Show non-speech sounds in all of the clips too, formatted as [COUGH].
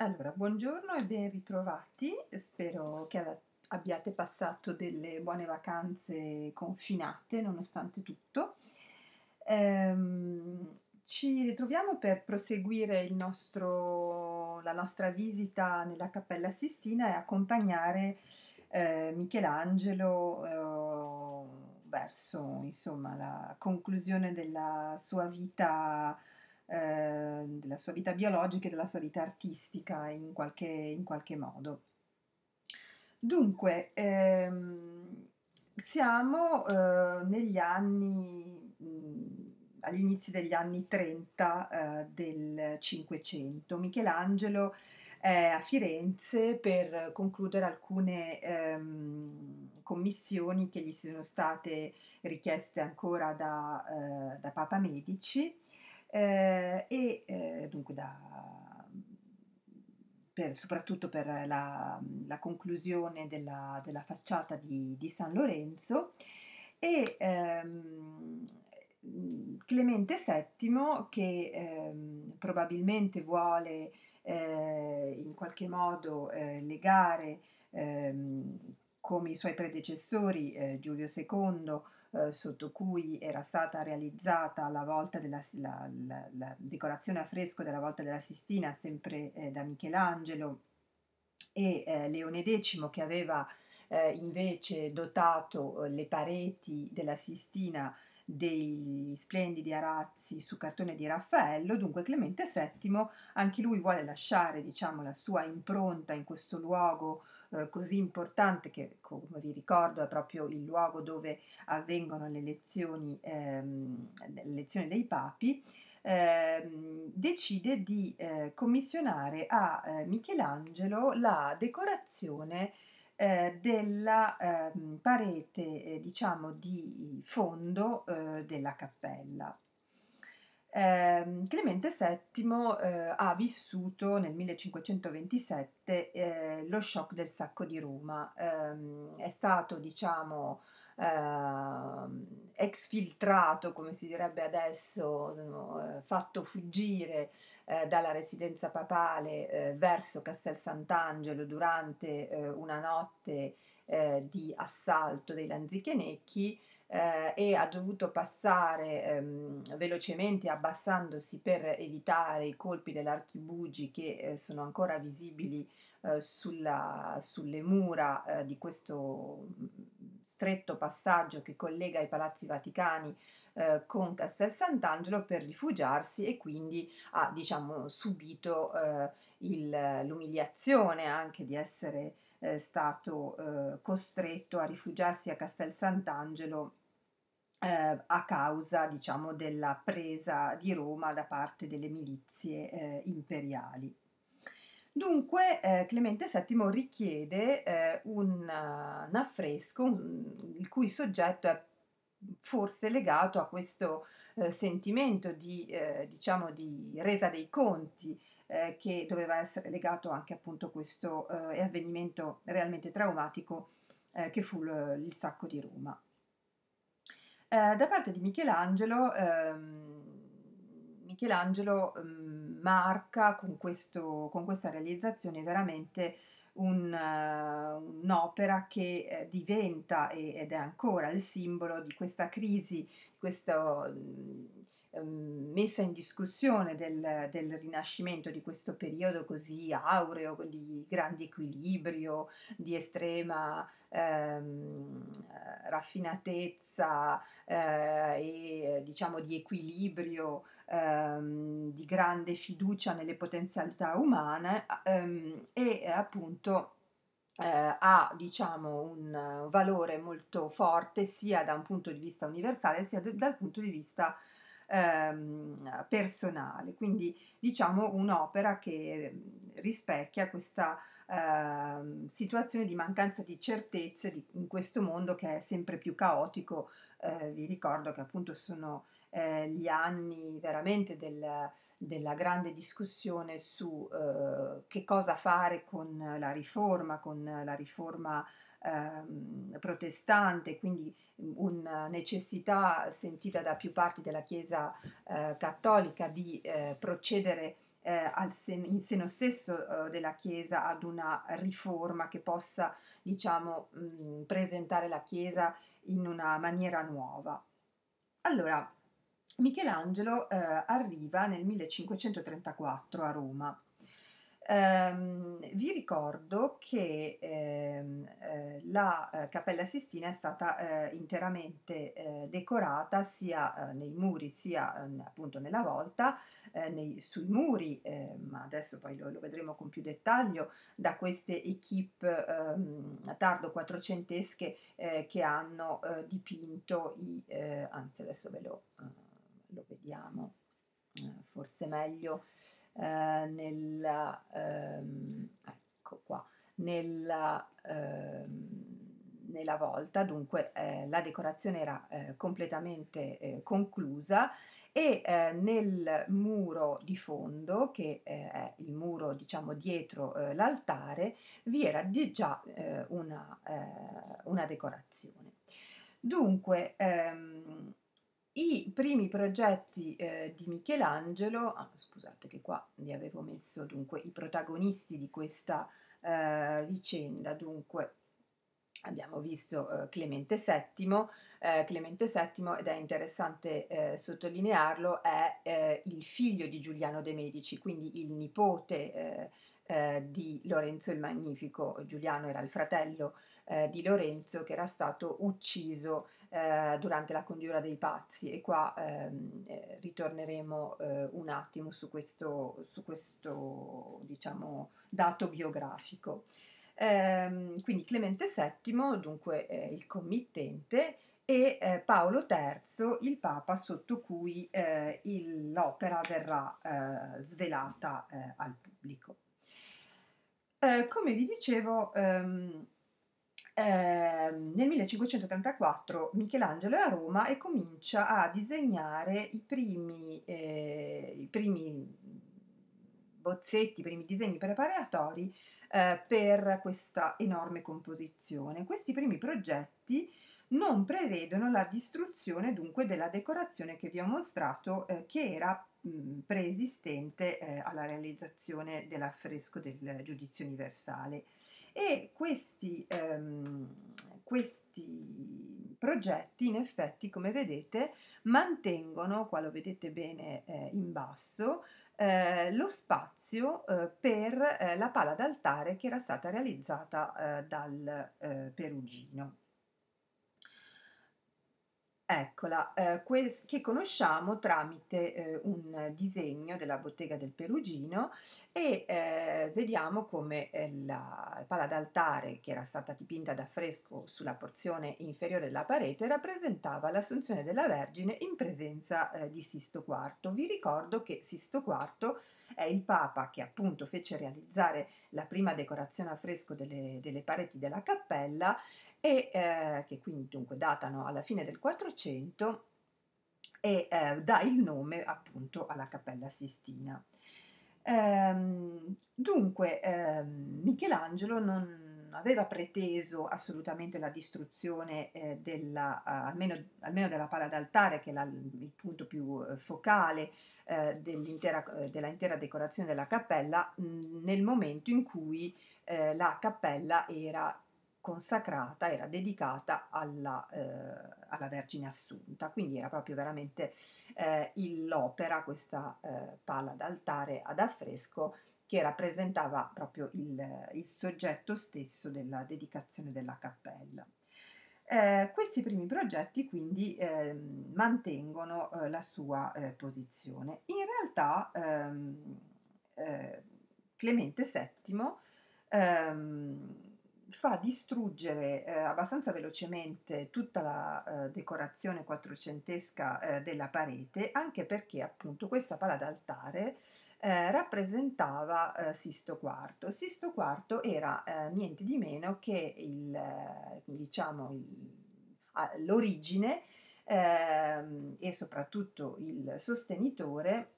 Allora, buongiorno e ben ritrovati, spero che abbiate passato delle buone vacanze confinate nonostante tutto. Ehm, ci ritroviamo per proseguire nostro, la nostra visita nella Cappella Sistina e accompagnare eh, Michelangelo eh, verso insomma, la conclusione della sua vita Ehm, della sua vita biologica e della sua vita artistica in qualche, in qualche modo. Dunque, ehm, siamo eh, negli anni, mh, agli inizi degli anni 30 eh, del Cinquecento. Michelangelo è a Firenze per concludere alcune ehm, commissioni che gli sono state richieste ancora da, eh, da Papa Medici eh, e eh, dunque da, per, soprattutto per la, la conclusione della, della, facciata di, di San Lorenzo e ehm, Clemente VII che ehm, probabilmente vuole eh, in qualche modo eh, legare ehm, come i suoi predecessori eh, Giulio II eh, sotto cui era stata realizzata la, volta della, la, la, la decorazione a fresco della volta della Sistina, sempre eh, da Michelangelo, e eh, Leone X che aveva eh, invece dotato eh, le pareti della Sistina dei splendidi arazzi su cartone di Raffaello, dunque Clemente VII anche lui vuole lasciare diciamo, la sua impronta in questo luogo eh, così importante che come vi ricordo è proprio il luogo dove avvengono le lezioni, ehm, le dei papi, ehm, decide di eh, commissionare a eh, Michelangelo la decorazione eh, della ehm, parete eh, diciamo di fondo della cappella. Eh, Clemente VII eh, ha vissuto nel 1527 eh, lo shock del sacco di Roma, ehm, è stato diciamo ehm, exfiltrato, come si direbbe adesso, no, eh, fatto fuggire eh, dalla residenza papale eh, verso Castel Sant'Angelo durante una notte di assalto dei Lanzichenecchi eh, e ha dovuto passare ehm, velocemente abbassandosi per evitare i colpi dell'archibugi che eh, sono ancora visibili eh, sulla, sulle mura eh, di questo mm, stretto passaggio che collega i palazzi vaticani eh, con Castel Sant'Angelo per rifugiarsi e quindi ha diciamo, subito eh, il, l'umiliazione anche di essere stato eh, costretto a rifugiarsi a Castel Sant'Angelo eh, a causa diciamo, della presa di Roma da parte delle milizie eh, imperiali. Dunque eh, Clemente VII richiede eh, un, un, affresco un, il cui soggetto è forse legato a questo eh, sentimento di, eh, diciamo, di, resa dei conti che doveva essere legato anche appunto a questo avvenimento realmente traumatico che fu l- il sacco di Roma. Eh, da parte di Michelangelo, ehm, Michelangelo ehm, marca con, questo, con, questa realizzazione veramente un, uh, un'opera che eh, diventa e, ed è ancora il simbolo di questa crisi, questo... Mh, mm, Ehm, messa in discussione del, del, rinascimento di questo periodo così aureo, di grande equilibrio, di estrema ehm, eh, raffinatezza eh, e diciamo di equilibrio, ehm, di grande fiducia nelle potenzialità umane ehm, e appunto eh, ha diciamo un valore molto forte sia da un punto di vista universale sia dal punto di vista ehm, personale. Quindi diciamo un'opera che ehm, rispecchia questa eh, situazione di mancanza di certezze di, in questo mondo che è sempre più caotico. Eh, vi ricordo che appunto sono eh, gli anni veramente del della grande discussione su eh, che cosa fare con la riforma, con la riforma Ehm, protestante, quindi una necessità sentita da più parti della Chiesa eh, cattolica di eh, procedere eh, sen- in seno stesso eh, della Chiesa ad una riforma che possa diciamo, mh, presentare la Chiesa in una maniera nuova. Allora, Michelangelo eh, arriva nel 1534 a Roma Um, vi ricordo che um, la eh, Cappella Sistina è stata eh, interamente eh, decorata sia eh, nei muri sia ehm, appunto nella volta, nei, sui muri, ma adesso poi lo, lo, vedremo con più dettaglio, da queste equip tardo quattrocentesche che hanno dipinto i, anzi adesso ve lo, lo vediamo, forse meglio eh, nella, ehm, ecco qua, nella, ehm, nella volta, dunque eh, la decorazione era eh, completamente eh, conclusa e eh, nel muro di fondo, che eh, è il muro diciamo dietro l'altare, vi era di già una, una decorazione. Dunque, ehm, i primi progetti eh, di Michelangelo, ah, scusate che qua vi avevo messo dunque i protagonisti di questa eh, vicenda, dunque abbiamo visto eh, Clemente VII, eh, Clemente VII ed è interessante eh, sottolinearlo, è eh, il figlio di Giuliano de' Medici, quindi il nipote di Lorenzo il Magnifico, Giuliano era il fratello di Lorenzo che era stato ucciso eh, durante la congiura dei pazzi e qua ehm, eh, ritorneremo eh, un attimo su questo, su questo diciamo, dato biografico. Ehm, quindi Clemente VII, dunque il committente, e eh, Paolo III, il Papa sotto cui il, l'opera verrà svelata al pubblico. come vi dicevo, ehm, Ehm, nel 1534 Michelangelo è a Roma e comincia a disegnare i primi, eh, i primi bozzetti, i primi disegni preparatori eh, per questa enorme composizione. Questi primi progetti non prevedono la distruzione dunque della decorazione che vi ho mostrato eh, che era mh, mm, preesistente eh, alla realizzazione dell'affresco del giudizio universale e questi, ehm, questi progetti in effetti come vedete mantengono, qua lo vedete bene eh, in basso, eh, lo spazio eh, per eh, la pala d'altare che era stata realizzata eh, dal eh, Perugino. Eccola, eh, quest- che conosciamo tramite eh, un disegno della bottega del Perugino e eh, vediamo come eh, la pala d'altare che era stata dipinta da fresco sulla porzione inferiore della parete rappresentava l'assunzione della Vergine in presenza eh, di Sisto IV. Vi ricordo che Sisto IV è il Papa che appunto fece realizzare la prima decorazione a fresco delle, delle pareti della cappella e eh, che quindi dunque datano alla fine del 400 e eh, dà il nome appunto alla Cappella Sistina. Ehm, dunque eh, Michelangelo non aveva preteso assolutamente la distruzione eh, della, eh, almeno, almeno, della pala d'altare che è la, il punto più eh, focale eh, dell'intera, dell'intera, decorazione della cappella mh, nel momento in cui la cappella era consacrata era dedicata alla, eh, alla Vergine Assunta, quindi era proprio veramente eh, l'opera, questa eh, pala d'altare ad affresco che rappresentava proprio il, il soggetto stesso della dedicazione della cappella. Eh, questi primi progetti quindi eh, mantengono eh, la sua eh, posizione. In realtà ehm, eh, Clemente VII ehm, fa distruggere eh, abbastanza velocemente tutta la eh, decorazione quattrocentesca eh, della parete, anche perché appunto questa pala d'altare eh, rappresentava eh, Sisto IV. Sisto IV era eh, niente di meno che il, diciamo, il, l'origine ehm, e soprattutto il sostenitore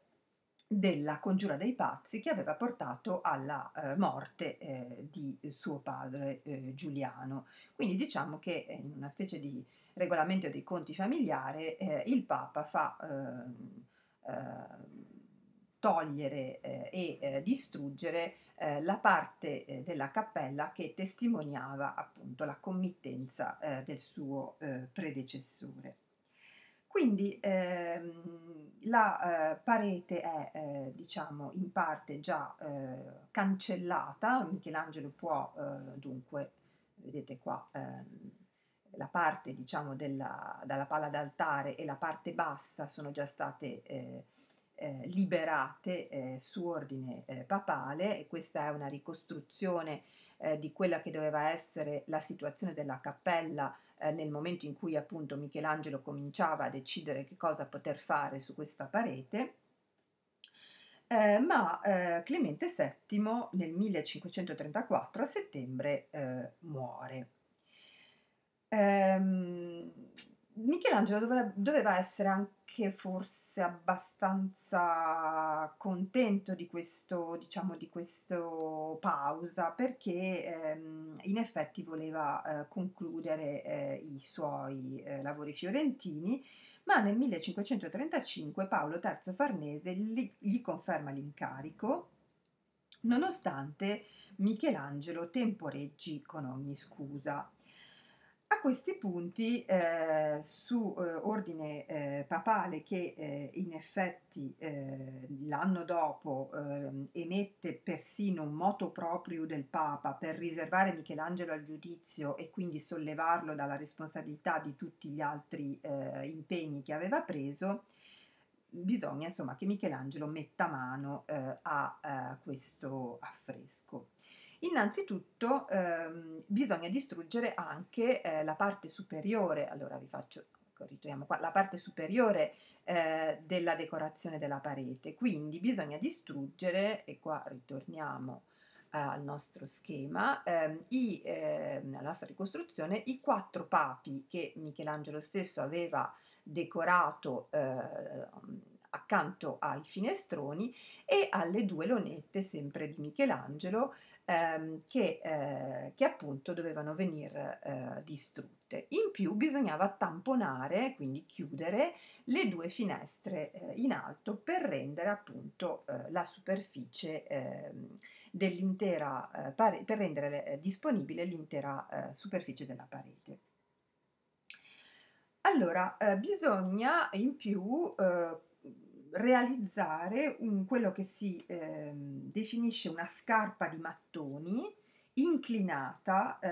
della congiura dei pazzi che aveva portato alla eh, morte eh, di suo padre eh, Giuliano. Quindi diciamo che eh, in una specie di regolamento dei conti familiare eh, il Papa fa ehm, eh, togliere e distruggere la parte della cappella che testimoniava appunto la committenza del suo predecessore. Quindi ehm, la eh, parete è eh, diciamo in parte già eh, cancellata, Michelangelo può eh, dunque, vedete qua, ehm, la parte diciamo della, dalla palla d'altare e la parte bassa sono già state eh, eh, liberate su ordine papale e questa è una ricostruzione di quella che doveva essere la situazione della cappella eh, nel momento in cui appunto Michelangelo cominciava a decidere che cosa poter fare su questa parete. Eh, ma eh, Clemente VII nel 1534 a settembre eh, muore. Ehm, Michelangelo doveva essere anche forse abbastanza contento di questo, diciamo, di questo pausa perché ehm, in effetti voleva eh, concludere eh, i suoi eh, lavori fiorentini, ma nel 1535 Paolo III Farnese li, gli conferma l'incarico nonostante Michelangelo temporeggi con ogni scusa. A questi punti, eh, su eh, ordine eh, papale che eh, in effetti eh, l'anno dopo ehm, emette persino un moto proprio del Papa per riservare Michelangelo al giudizio e quindi sollevarlo dalla responsabilità di tutti gli altri eh, impegni che aveva preso, bisogna insomma che Michelangelo metta mano a, a questo affresco. Innanzitutto ehm, bisogna distruggere anche eh, la parte superiore, allora vi faccio, ecco, ritorniamo qua, la parte superiore eh, della decorazione della parete, quindi bisogna distruggere, e qua ritorniamo eh, al nostro schema, ehm, i, ehm, alla nostra ricostruzione, i quattro papi che Michelangelo stesso aveva decorato eh, accanto ai finestroni e alle due lonette sempre di Michelangelo ehm, che, eh, che, appunto dovevano venire eh, distrutte. In più bisognava tamponare, quindi chiudere, le due finestre eh, in alto per rendere appunto eh, la superficie ehm, dell'intera eh, parete, per rendere eh, disponibile l'intera superficie della parete. Allora, bisogna in più realizzare un, quello che si eh, definisce una scarpa di mattoni inclinata eh,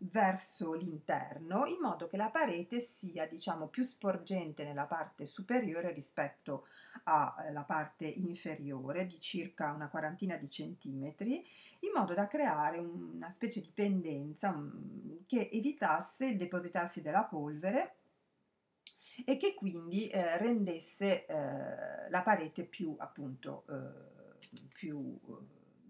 verso l'interno in modo che la parete sia diciamo più sporgente nella parte superiore rispetto alla eh, parte inferiore di circa una quarantina di centimetri in modo da creare una specie di pendenza mm, che evitasse il depositarsi della polvere e che quindi eh, rendesse eh, la parete più appunto eh, più eh,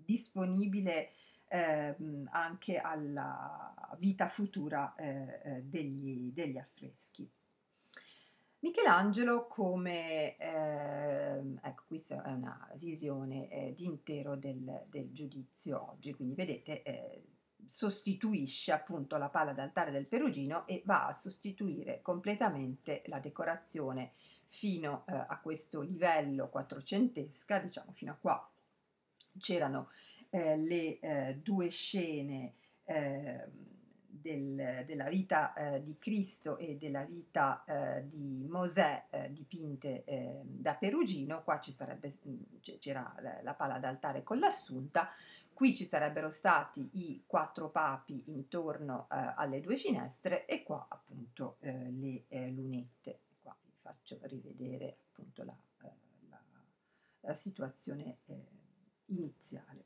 disponibile ehm, anche alla vita futura eh, degli, degli affreschi. Michelangelo come, eh, ecco questa è una visione eh, di intero del, del, giudizio oggi, quindi vedete eh, sostituisce appunto la pala d'altare del Perugino e va a sostituire completamente la decorazione fino eh, a questo livello quattrocentesca, diciamo fino a qua c'erano eh, le eh, due scene eh, del, della vita eh, di Cristo e della vita eh, di Mosè dipinte da Perugino, qua ci sarebbe, mm, c'era la pala d'altare con l'assunta, Qui ci sarebbero stati i quattro papi intorno eh, alle due finestre e qua appunto eh, le eh, lunette. Qua vi faccio rivedere appunto la, eh, la, la situazione eh, iniziale.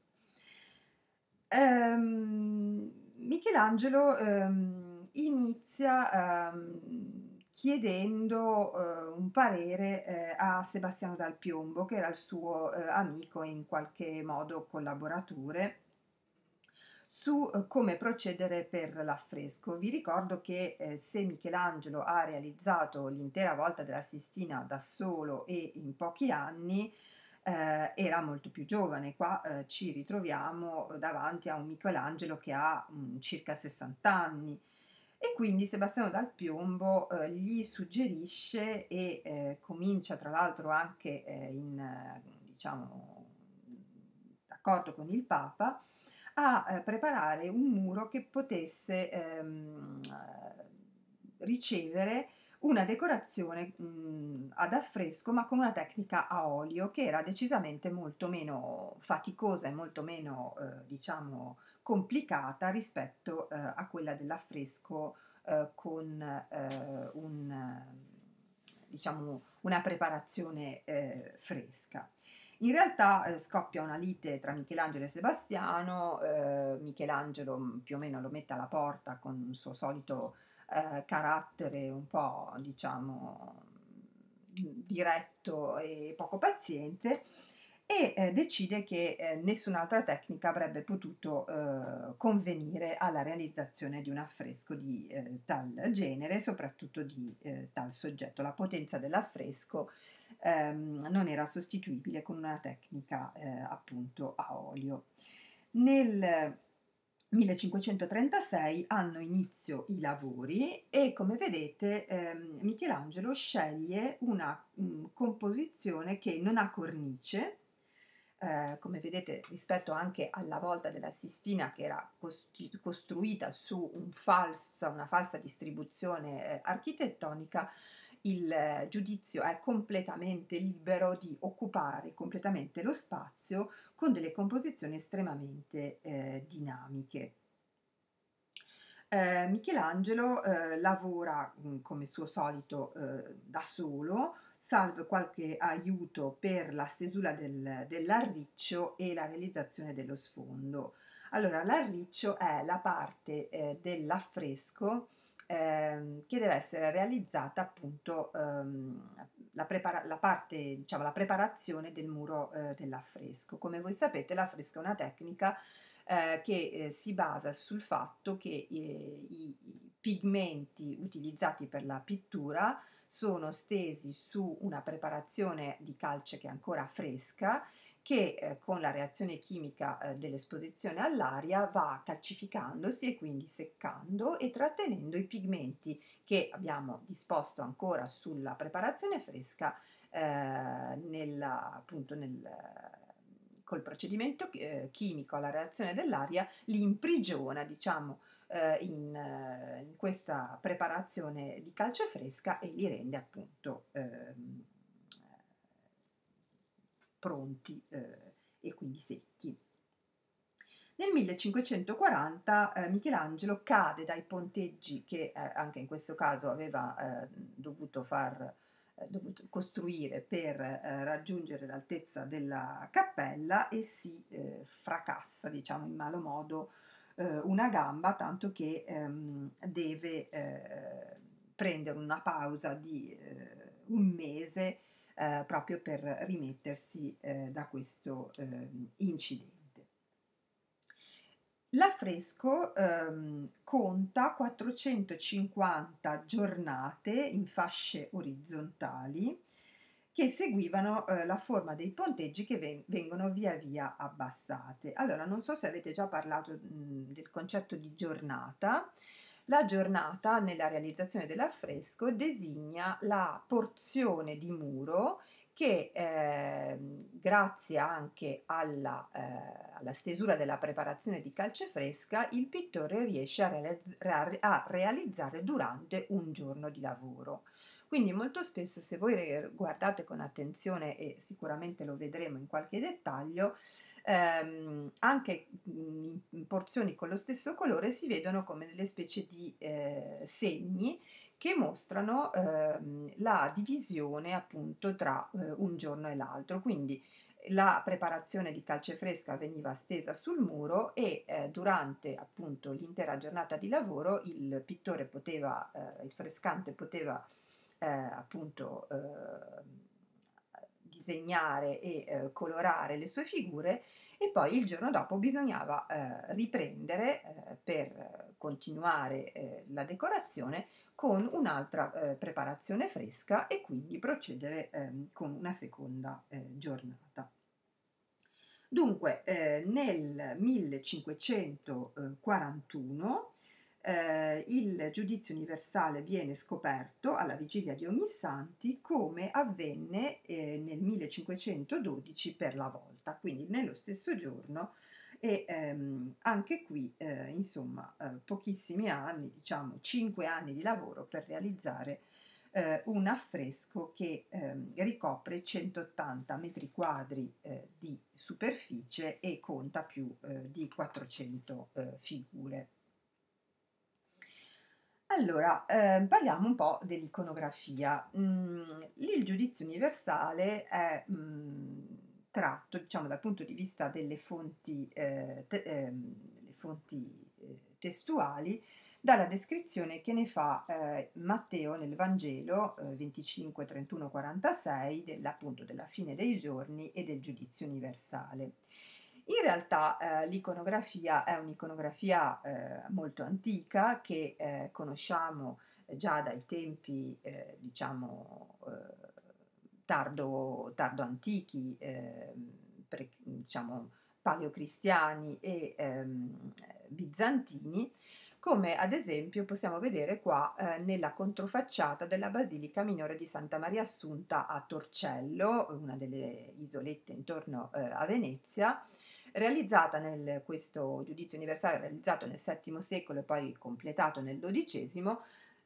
Um, Michelangelo um, inizia um, chiedendo eh, un parere eh, a Sebastiano Dal Piombo, che era il suo eh, amico e in qualche modo collaboratore, su eh, come procedere per l'affresco. Vi ricordo che eh, se Michelangelo ha realizzato l'intera volta della Sistina da solo e in pochi anni, eh, era molto più giovane, qua ci ritroviamo davanti a un Michelangelo che ha mh, mm, circa 60 anni, e quindi Sebastiano Dal Piombo eh, gli suggerisce e eh, comincia tra l'altro anche eh, in diciamo, accordo con il Papa a eh, preparare un muro che potesse ehm, eh, ricevere una decorazione mh, ad affresco ma con una tecnica a olio che era decisamente molto meno faticosa e molto meno eh, diciamo complicata rispetto eh, a quella dell'affresco eh, con eh, un, diciamo, una preparazione eh, fresca. In realtà eh, scoppia una lite tra Michelangelo e Sebastiano, eh, Michelangelo mm, più o meno lo mette alla porta con il suo solito carattere un po' diciamo diretto e poco paziente e eh, decide che eh, nessun'altra tecnica avrebbe potuto eh, convenire alla realizzazione di un affresco di eh, tal genere, soprattutto di eh, tal soggetto. La potenza dell'affresco ehm, non era sostituibile con una tecnica eh, appunto a olio. Nel 1536 hanno inizio i lavori e come vedete ehm, Michelangelo sceglie una mh, mm, composizione che non ha cornice, eh, come vedete rispetto anche alla volta della Sistina che era costruita su un falso, una falsa distribuzione eh, architettonica, il eh, giudizio è completamente libero di occupare completamente lo spazio con delle composizioni estremamente eh, dinamiche. Eh, Michelangelo eh, lavora mh, mm, come suo solito da solo, salvo qualche aiuto per la stesura del, dell'arriccio e la realizzazione dello sfondo. Allora, l'arriccio è la parte eh, dell'affresco ehm, che deve essere realizzata appunto ehm, la, prepara- la, parte, diciamo, la preparazione del muro eh, dell'affresco. Come voi sapete, l'affresco è una tecnica eh, che eh, si basa sul fatto che eh, i, i pigmenti utilizzati per la pittura sono stesi su una preparazione di calce che è ancora fresca che eh, con la reazione chimica eh, dell'esposizione all'aria va calcificandosi e quindi seccando e trattenendo i pigmenti che abbiamo disposto ancora sulla preparazione fresca eh, nella, appunto nel, col procedimento eh, chimico alla reazione dell'aria li imprigiona diciamo eh, in, eh, in, questa preparazione di calce fresca e li rende appunto ehm, pronti eh, e quindi secchi. Nel 1540 eh, Michelangelo cade dai ponteggi che eh, anche in questo caso aveva eh, dovuto, far, eh, dovuto, costruire per eh, raggiungere l'altezza della cappella e si fracassa, diciamo in malo modo, eh, una gamba, tanto che ehm, deve eh, prendere una pausa di eh, un mese eh, proprio per rimettersi eh, da questo incidente. L'affresco ehm, conta 450 giornate in fasce orizzontali che seguivano eh, la forma dei ponteggi che ven- vengono via via abbassate. Allora, non so se avete già parlato mh, mhmm, del concetto di giornata. La giornata nella realizzazione dell'affresco designa la porzione di muro che eh, grazie anche alla, eh, alla, stesura della preparazione di calce fresca il pittore riesce a, realizzare durante un giorno di lavoro. Quindi molto spesso se voi guardate con attenzione e sicuramente lo vedremo in qualche dettaglio, ehm, anche mhmm, in porzioni con lo stesso colore si vedono come delle specie di eh, segni che mostrano ehm, la divisione appunto tra eh, un giorno e l'altro. Quindi la preparazione di calce fresca veniva stesa sul muro e eh, durante appunto l'intera giornata di lavoro il pittore poteva, eh, il frescante poteva eh, appunto eh, disegnare e eh, colorare le sue figure e poi il giorno dopo bisognava eh, riprendere per continuare la decorazione con un'altra preparazione fresca e quindi procedere ehm, con una seconda giornata. Dunque, nel 1541 eh, il giudizio universale viene scoperto alla vigilia di Ognissanti come avvenne eh, nel 1512 per la volta, quindi nello stesso giorno e ehm, anche qui eh, insomma eh, pochissimi anni, diciamo cinque anni di lavoro per realizzare eh, un affresco che ehm, ricopre 180 metri quadri eh, di superficie e conta più di 400 figure. Allora, eh, parliamo un po' dell'iconografia. Mm, il giudizio universale è mm, tratto, diciamo, dal punto di vista delle fonti, eh, te, ehm, eh, fonti testuali, dalla descrizione che ne fa eh, Matteo nel Vangelo 25, 31, 46, della, appunto della fine dei giorni e del giudizio universale. In realtà eh, l'iconografia è un'iconografia eh, molto antica che eh, conosciamo eh, già dai tempi, eh, diciamo, eh, tardo, tardo antichi, ehm, pre, diciamo, paleocristiani e ehm, bizantini, come ad esempio possiamo vedere qua eh, nella controfacciata della Basilica Minore di Santa Maria Assunta a Torcello, una delle isolette intorno eh, a Venezia, realizzata nel questo giudizio universale realizzato nel VII secolo e poi completato nel XII,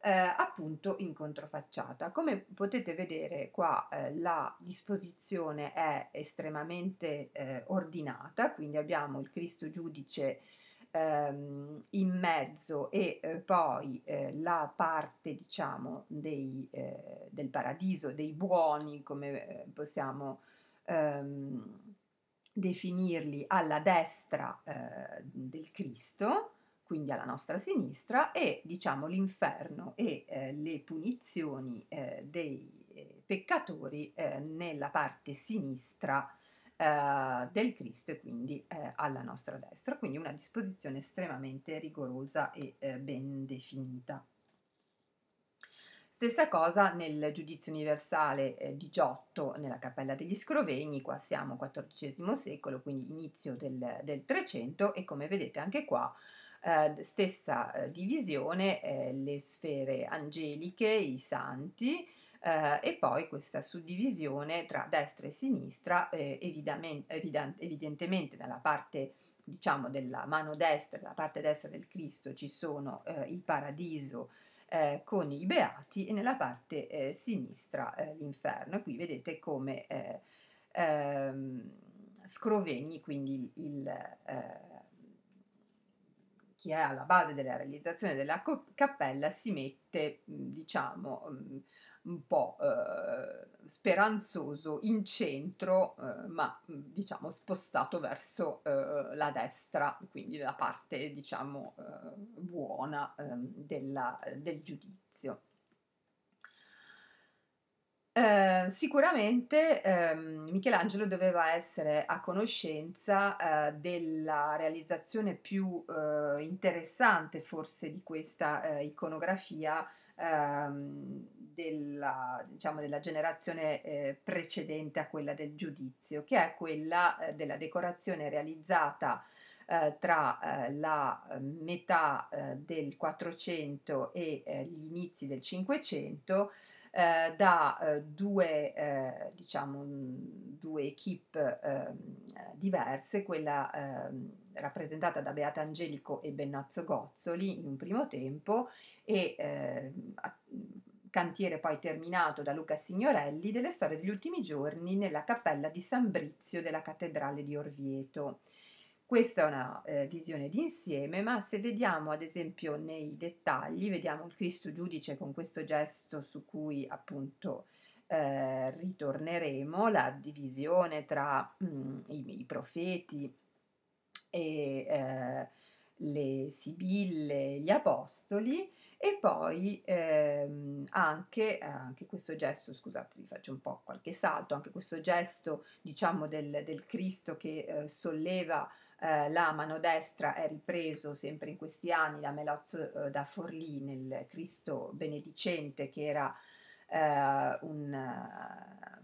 eh, appunto in controfacciata. Come potete vedere qua eh, la disposizione è estremamente eh, ordinata, quindi abbiamo il Cristo giudice ehm, in mezzo e eh, poi eh, la parte diciamo dei, eh, del paradiso, dei buoni come possiamo ehm, definirli alla destra eh, del Cristo, quindi alla nostra sinistra, e diciamo l'inferno e eh, le punizioni eh, dei eh, peccatori eh, nella parte sinistra eh, del Cristo e quindi alla nostra destra, quindi una disposizione estremamente rigorosa e ben definita. Stessa cosa nel giudizio universale eh, Giotto nella Cappella degli Scrovegni, qua siamo XIV secolo, quindi inizio del, Trecento e come vedete anche qua eh, stessa eh, divisione, eh, le sfere angeliche, i santi, Uh, e poi questa suddivisione tra destra e sinistra, eh, evidentemente dalla parte diciamo della mano destra, dalla parte destra del Cristo ci sono eh, il paradiso eh, con i beati e nella parte eh, sinistra eh, l'inferno. E qui vedete come eh, ehm, scrovegni, quindi il, eh, chi è alla base della realizzazione della cappella si mette, diciamo, mh, un po' eh, speranzoso in centro, eh, ma mm, diciamo spostato verso eh, la destra, quindi la parte diciamo eh, buona ehm, della, del giudizio. Eh, sicuramente ehm, Michelangelo doveva essere a conoscenza eh, della realizzazione più eh, interessante forse di questa eh, iconografia ehm, della, diciamo, della, generazione eh, precedente a quella del giudizio, che è quella eh, della decorazione realizzata eh, tra eh, la eh, metà eh, del 400 e gli inizi del 500 eh, da eh, due, eh, diciamo, due equip ehm, diverse, quella ehm, rappresentata da Beata Angelico e Bennazzo Gozzoli in un primo tempo e ehm, cantiere poi terminato da Luca Signorelli delle storie degli ultimi giorni nella cappella di San Brizio della cattedrale di Orvieto. Questa è una eh, visione d'insieme, ma se vediamo ad esempio nei dettagli, vediamo il Cristo giudice con questo gesto su cui appunto eh, ritorneremo, la divisione tra mh, mm, i, i, profeti e eh, le sibille, gli apostoli, e poi ehm, anche, eh, anche, questo gesto, scusate, vi faccio un po' qualche salto, anche questo gesto, diciamo, del, del Cristo che eh, solleva eh, la mano destra è ripreso sempre in questi anni da Melozzo eh, da Forlì nel Cristo benedicente che era eh, un eh,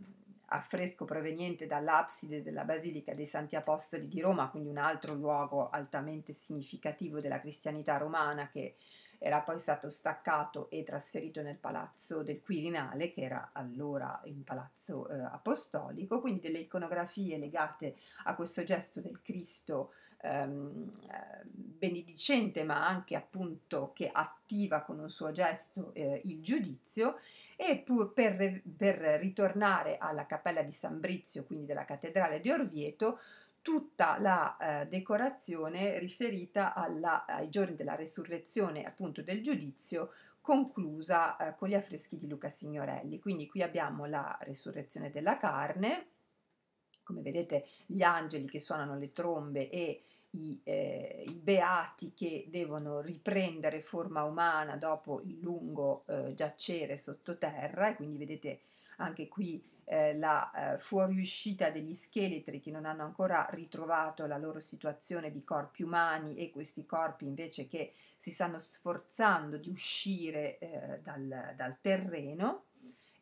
affresco proveniente dall'abside della Basilica dei Santi Apostoli di Roma, quindi un altro luogo altamente significativo della cristianità romana che era poi stato staccato e trasferito nel palazzo del Quirinale, che era allora un palazzo eh, apostolico, quindi delle iconografie legate a questo gesto del Cristo ehm, eh, benedicente, ma anche appunto che attiva con un suo gesto eh, il giudizio. E pur per, per ritornare alla cappella di San Brizio, quindi della cattedrale di Orvieto, tutta la eh, decorazione riferita alla, ai giorni della resurrezione, appunto del giudizio, conclusa eh, con gli affreschi di Luca Signorelli. Quindi qui abbiamo la resurrezione della carne, come vedete gli angeli che suonano le trombe e i, eh, i beati che devono riprendere forma umana dopo il lungo eh, giacere sottoterra, e quindi vedete anche qui eh, la eh, fuoriuscita degli scheletri che non hanno ancora ritrovato la loro situazione di corpi umani e questi corpi invece che si stanno sforzando di uscire eh, dal, dal, terreno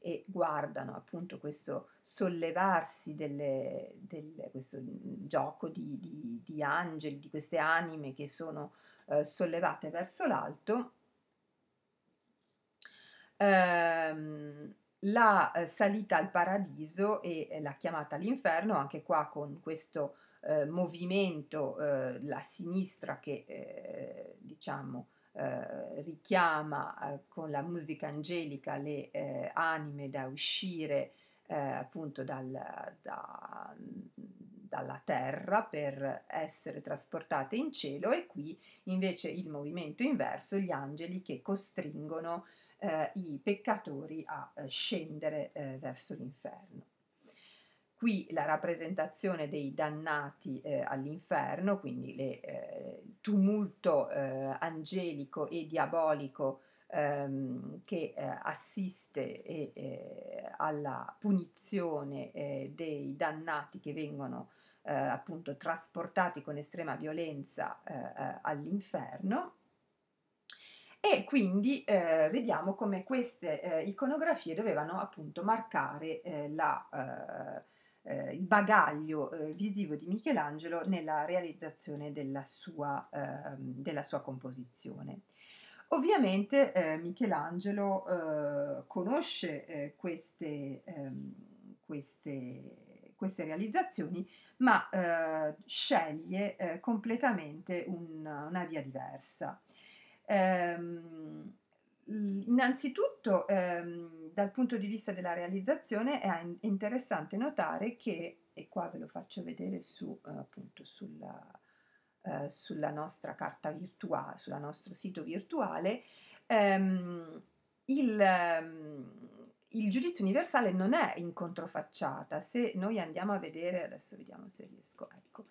e guardano appunto questo sollevarsi delle, delle, questo gioco di, di, di, angeli, di queste anime che sono eh, sollevate verso l'alto. Ehm, la eh, salita al paradiso e eh, la chiamata all'inferno, anche qua con questo eh, movimento, eh, la sinistra che eh, diciamo eh, richiama con la musica angelica le anime da uscire appunto dal, da, dalla terra per essere trasportate in cielo e qui invece il movimento inverso, gli angeli che costringono eh, eh, i peccatori a eh, scendere eh, verso l'inferno. Qui la rappresentazione dei dannati eh, all'inferno, quindi il eh, tumulto eh, angelico e diabolico ehm, che assiste e, alla punizione dei dannati che vengono appunto trasportati con estrema violenza all'inferno e quindi eh, vediamo come queste eh, iconografie dovevano appunto marcare eh, la, eh, eh, il bagaglio eh, visivo di Michelangelo nella realizzazione della sua, ehm, della sua composizione. Ovviamente Michelangelo conosce queste, ehm, queste, queste realizzazioni, ma sceglie completamente un, una via diversa. Ehm, innanzitutto, ehm, dal punto di vista della realizzazione, è interessante notare che, e qua ve lo faccio vedere su, appunto, sulla, eh, sulla nostra carta virtuale, sul nostro sito virtuale, ehm, il, ehm, il giudizio universale non è in controfacciata. Se noi andiamo a vedere, adesso vediamo se riesco, ecco,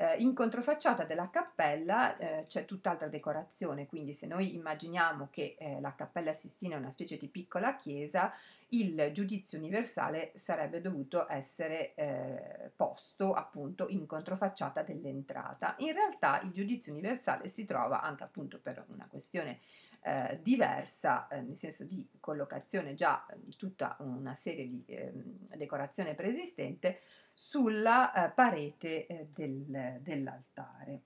eh, in controfacciata della cappella eh, c'è tutt'altra decorazione, quindi se noi immaginiamo che eh, la cappella Sistina è una specie di piccola chiesa, il giudizio universale sarebbe dovuto essere eh, posto appunto in controfacciata dell'entrata. In realtà il giudizio universale si trova anche appunto per una questione eh, diversa, eh, nel senso di collocazione già eh, di tutta una serie di eh, decorazione preesistente, sulla eh, parete eh, del, dell'altare.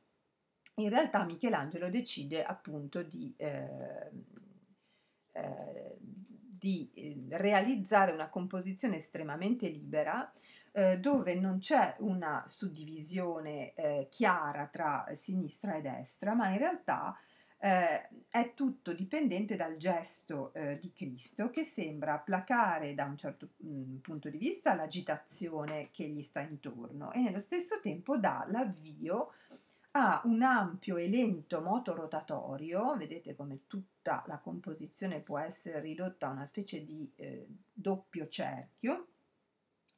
In realtà Michelangelo decide appunto di, ehm, di realizzare una composizione estremamente libera dove non c'è una suddivisione chiara tra sinistra e destra, ma in realtà eh, è tutto dipendente dal gesto eh, di Cristo che sembra placare da un certo mh, mm, punto di vista l'agitazione che gli sta intorno e nello stesso tempo dà l'avvio a un ampio e lento moto rotatorio, vedete come tutta la composizione può essere ridotta a una specie di eh, doppio cerchio,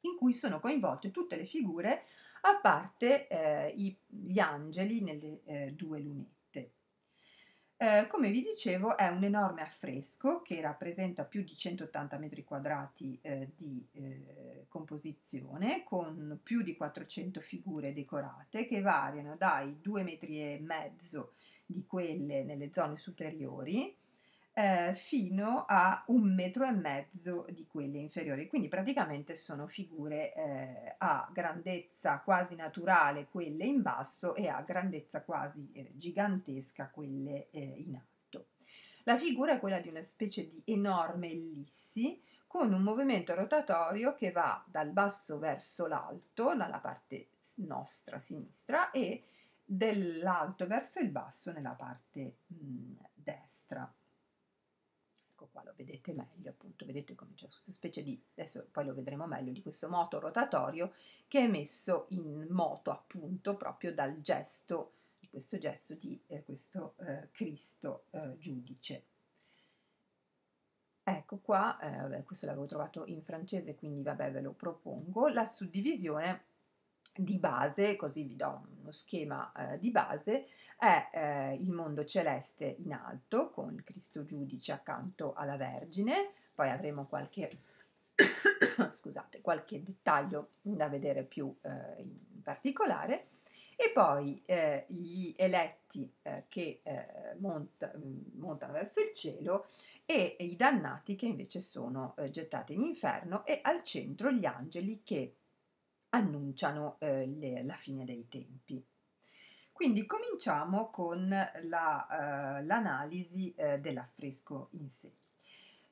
in cui sono coinvolte tutte le figure, a parte eh, i, gli angeli nelle eh, due lunette. Eh, come vi dicevo è un enorme affresco che rappresenta più di 180 metri quadrati eh, di eh, composizione con più di 400 figure decorate che variano dai 2 metri e mezzo di quelle nelle zone superiori eh, fino a un metro e mezzo di quelle inferiori. Quindi praticamente sono figure eh, a grandezza quasi naturale quelle in basso e a grandezza quasi eh, gigantesca quelle eh, in alto. La figura è quella di una specie di enorme ellissi con un movimento rotatorio che va dal basso verso l'alto, dalla parte nostra sinistra, e dall'alto verso il basso nella parte mh, mm, destra ecco qua lo vedete meglio appunto vedete come c'è questa specie di adesso poi lo vedremo meglio di questo moto rotatorio che è messo in moto appunto proprio dal gesto di questo gesto di eh, questo eh, Cristo eh, giudice ecco qua eh, vabbè, questo l'avevo trovato in francese quindi vabbè ve lo propongo la suddivisione di base, così vi do uno schema eh, di base, è eh, il mondo celeste in alto con Cristo giudice accanto alla Vergine, poi avremo qualche, [COUGHS] scusate, qualche dettaglio da vedere più eh, in particolare, e poi eh, gli eletti eh, che eh, monta, mm, montano verso il cielo e, e i dannati che invece sono gettati in inferno e al centro gli angeli che annunciano eh, le, la fine dei tempi. Quindi cominciamo con la, eh, l'analisi eh, dell'affresco in sé.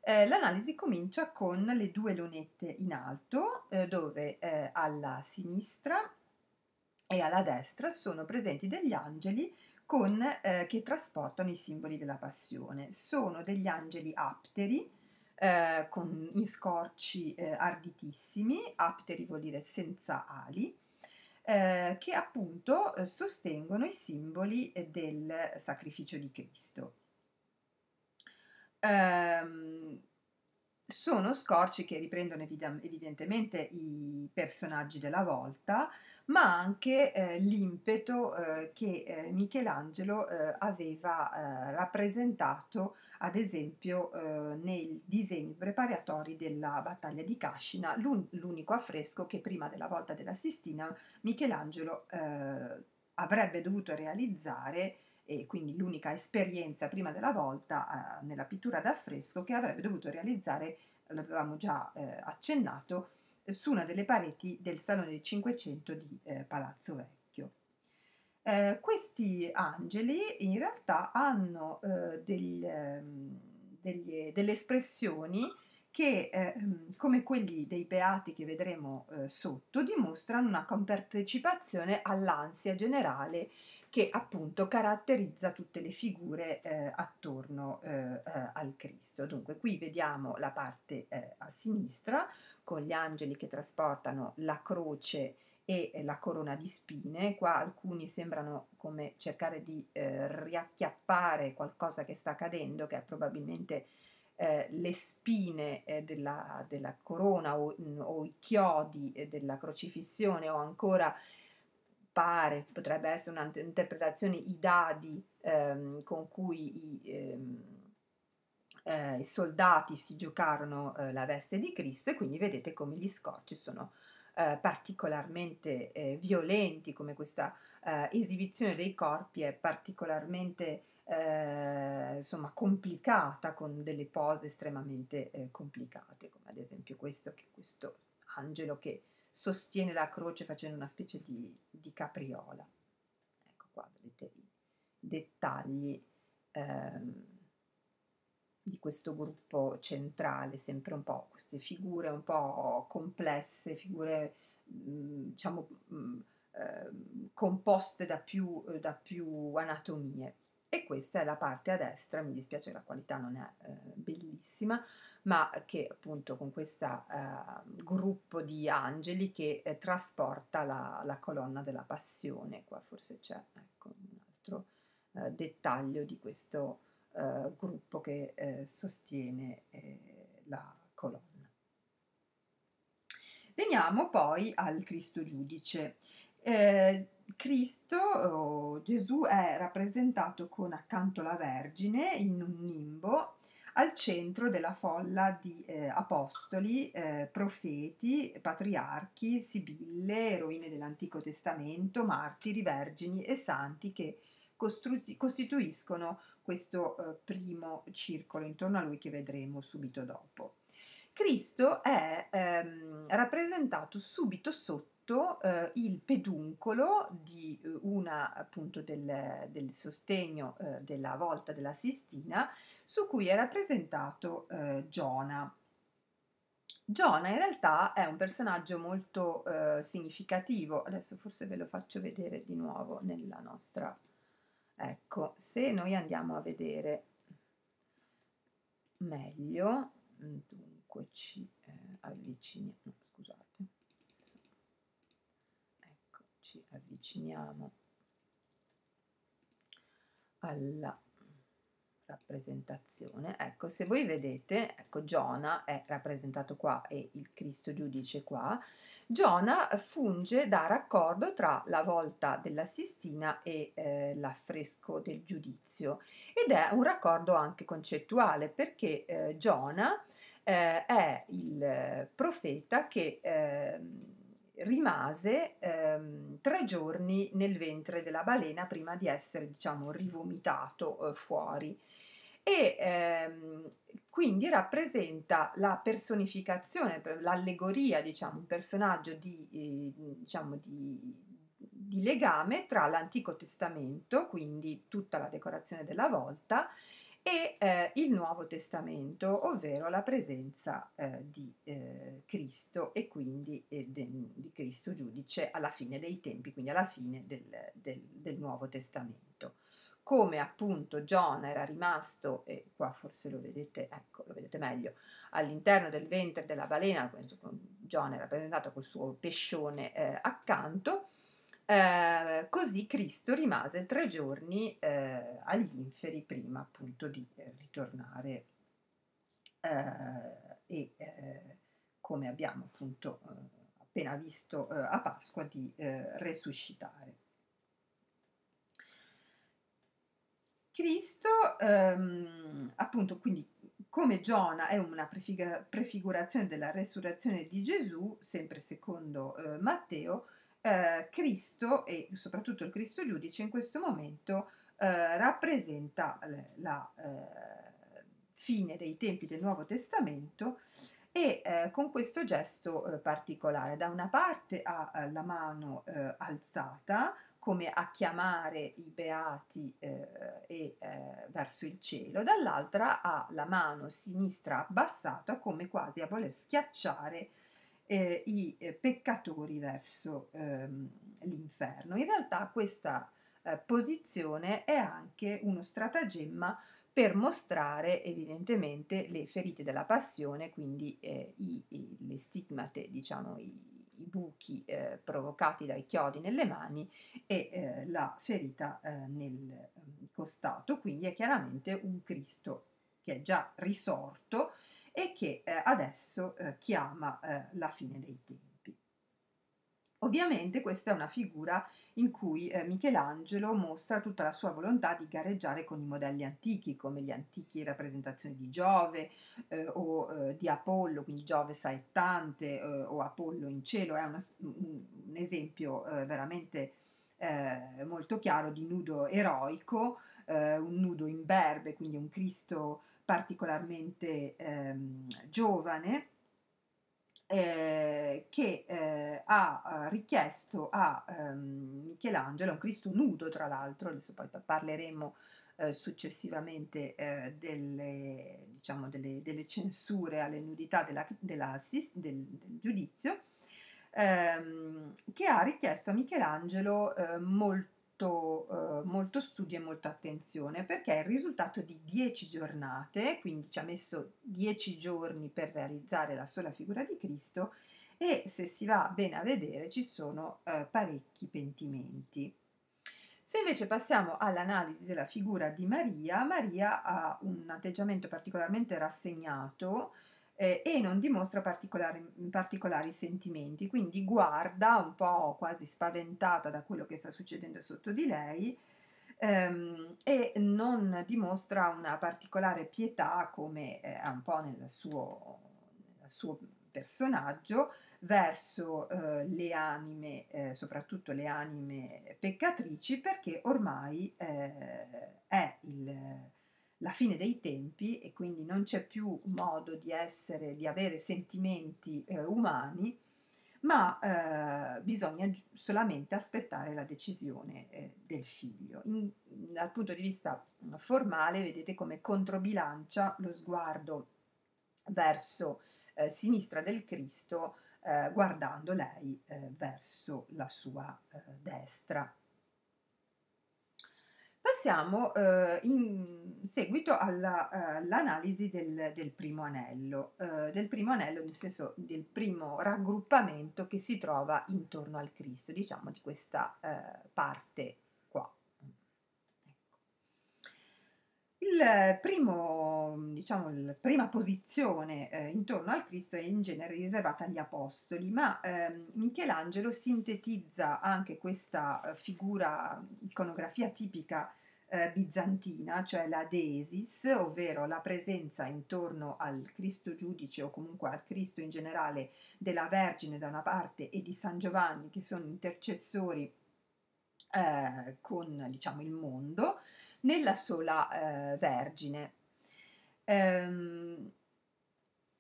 Eh, l'analisi comincia con le due lunette in alto, eh, dove eh, alla sinistra e alla destra sono presenti degli angeli con, che trasportano i simboli della passione. Sono degli angeli apteri, eh, con, in scorci eh, arditissimi, apteri vuol dire senza ali, eh, che appunto eh, sostengono i simboli eh, del sacrificio di Cristo. Ehm, sono scorci che riprendono evidentemente i personaggi della volta, ma anche eh, l'impeto eh, che eh, Michelangelo eh, aveva eh, rappresentato, ad esempio, eh, nei disegni preparatori della battaglia di Cascina, l'un- l'unico affresco che prima della volta della Sistina Michelangelo avrebbe dovuto realizzare e quindi l'unica esperienza prima della volta eh, nella pittura d'affresco che avrebbe dovuto realizzare, l'avevamo già eh, accennato, su una delle pareti del Salone del Cinquecento di eh, Palazzo Vecchio. Eh, questi angeli in realtà hanno eh, degli, ehm, degli, delle espressioni che, eh, mm, come quelli dei beati che vedremo eh, sotto, dimostrano una compartecipazione all'ansia generale che appunto caratterizza tutte le figure eh, attorno eh, eh al Cristo. Dunque qui vediamo la parte eh, a sinistra con gli angeli che trasportano la croce e eh, la corona di spine, qua alcuni sembrano come cercare di riacchiappare qualcosa che sta accadendo, che è probabilmente eh, le spine eh, della, della, corona o, mm, o i chiodi eh, della crocifissione o ancora pare, potrebbe essere un'interpretazione, i dadi ehm, con cui i, ehm, eh, i, soldati si giocarono eh, la veste di Cristo e quindi vedete come gli scorci sono eh, particolarmente eh, violenti, come questa eh, esibizione dei corpi è particolarmente eh, insomma complicata con delle pose estremamente complicate come ad esempio questo, che questo angelo che sostiene la croce facendo una specie di, di capriola. Ecco qua, vedete i dettagli ehm, di questo gruppo centrale, sempre un po' queste figure un po' complesse, figure mh, mm, diciamo mh, mm, eh, composte da più, da più anatomie. E questa è la parte a destra, mi dispiace la qualità non è eh, bellissima, ma che appunto con questo eh, gruppo di angeli che eh, trasporta la, la, colonna della passione. Qua forse c'è ecco, un altro eh, dettaglio di questo eh, gruppo che eh, sostiene eh, la colonna. Veniamo poi al Cristo giudice. Cristo, oh, Gesù, è rappresentato con accanto la Vergine in un nimbo al centro della folla di eh, apostoli, eh, profeti, patriarchi, sibille, eroine dell'Antico Testamento, martiri, vergini e santi che costru- costituiscono questo eh, primo circolo intorno a lui che vedremo subito dopo. Cristo è ehm, rappresentato subito sotto detto eh, il peduncolo di eh, una appunto del, del sostegno eh, della volta della Sistina su cui è rappresentato eh, Giona. Giona in realtà è un personaggio molto eh, significativo, adesso forse ve lo faccio vedere di nuovo nella nostra... Ecco, se noi andiamo a vedere meglio, dunque ci eh, avviciniamo, scusate ci avviciniamo alla rappresentazione. Ecco, se voi vedete, ecco, Giona è rappresentato qua e il Cristo giudice qua. Giona funge da raccordo tra la volta della Sistina e eh, l'affresco del giudizio ed è un raccordo anche concettuale perché eh, Giona eh, è il eh, profeta che ehm, rimase ehm, tre giorni nel ventre della balena prima di essere, diciamo, rivomitato eh, fuori. E ehm, quindi rappresenta la personificazione, l'allegoria, diciamo, un personaggio di, eh, diciamo, di, di legame tra l'Antico Testamento, quindi tutta la decorazione della volta, e eh, il Nuovo Testamento, ovvero la presenza eh, di eh, Cristo e quindi eh, de, di Cristo giudice alla fine dei tempi, quindi alla fine del, del, del Nuovo Testamento. Come appunto Giona era rimasto, e qua forse lo vedete, ecco, lo vedete meglio, all'interno del ventre della balena, Giona era presentato col suo pescione eh, accanto, eh, così Cristo rimase tre giorni eh, agli inferi prima appunto di ritornare eh, e eh, come abbiamo appunto appena visto a Pasqua di resuscitare. Cristo, ehm, appunto, quindi come Giona è una prefigurazione della resurrezione di Gesù, sempre secondo eh, Matteo, eh, Cristo e soprattutto il Cristo giudice in questo momento eh, rappresenta la eh, fine dei tempi del Nuovo Testamento e eh, con questo gesto eh, particolare da una parte ha eh, la mano alzata come a chiamare i beati eh, e, eh, verso il cielo, dall'altra ha la mano sinistra abbassata come quasi a voler schiacciare eh, i eh, peccatori verso ehm, l'inferno. In realtà questa eh, posizione è anche uno stratagemma per mostrare evidentemente le ferite della passione, quindi eh, i, i, le stigmate, diciamo, i, i buchi eh, provocati dai chiodi nelle mani e eh, la ferita eh, nel ehm, costato, quindi è chiaramente un Cristo che è già risorto e che eh, adesso eh, chiama eh, la fine dei tempi. Ovviamente questa è una figura in cui eh, Michelangelo mostra tutta la sua volontà di gareggiare con i modelli antichi, come gli antichi rappresentazioni di Giove eh, o eh, di Apollo, quindi Giove saettante o Apollo in cielo, è una, un, un, esempio veramente molto chiaro di nudo eroico, un nudo imberbe, quindi un Cristo particolarmente ehm, giovane eh, che eh, ha eh, richiesto a ehm, Michelangelo, un Cristo nudo tra l'altro, adesso poi parleremo eh, successivamente eh, delle, diciamo, delle, delle, censure alle nudità della, della, del, del, giudizio, ehm, che ha richiesto a Michelangelo eh, molto molto, eh, molto studio e molta attenzione perché è il risultato di 10 giornate, quindi ci ha messo 10 giorni per realizzare la sola figura di Cristo e se si va bene a vedere ci sono eh, parecchi pentimenti. Se invece passiamo all'analisi della figura di Maria, Maria ha un atteggiamento particolarmente rassegnato, eh, e non dimostra particolari, particolari sentimenti, quindi guarda un po' quasi spaventata da quello che sta succedendo sotto di lei ehm, e non dimostra una particolare pietà come eh, un po' nel suo, nel suo personaggio verso eh, le anime, eh, soprattutto le anime peccatrici, perché ormai eh, è il la fine dei tempi e quindi non c'è più modo di essere, di avere sentimenti eh, umani, ma eh, bisogna solamente aspettare la decisione eh, del figlio. In, dal punto di vista formale vedete come controbilancia lo sguardo verso eh, sinistra del Cristo eh, guardando lei eh, verso la sua destra passiamo eh, in seguito all'analisi eh, del, del, primo anello, eh, del primo anello nel senso del primo raggruppamento che si trova intorno al Cristo, diciamo di questa eh, parte qua. Ecco. Il primo, diciamo, la prima posizione eh, intorno al Cristo è in genere riservata agli apostoli, ma eh, Michelangelo sintetizza anche questa eh, figura, iconografia tipica eh, bizantina, cioè la desis, ovvero la presenza intorno al Cristo giudice o comunque al Cristo in generale della Vergine da una parte e di San Giovanni che sono intercessori eh, con diciamo, il mondo nella sola eh, Vergine. Ehm,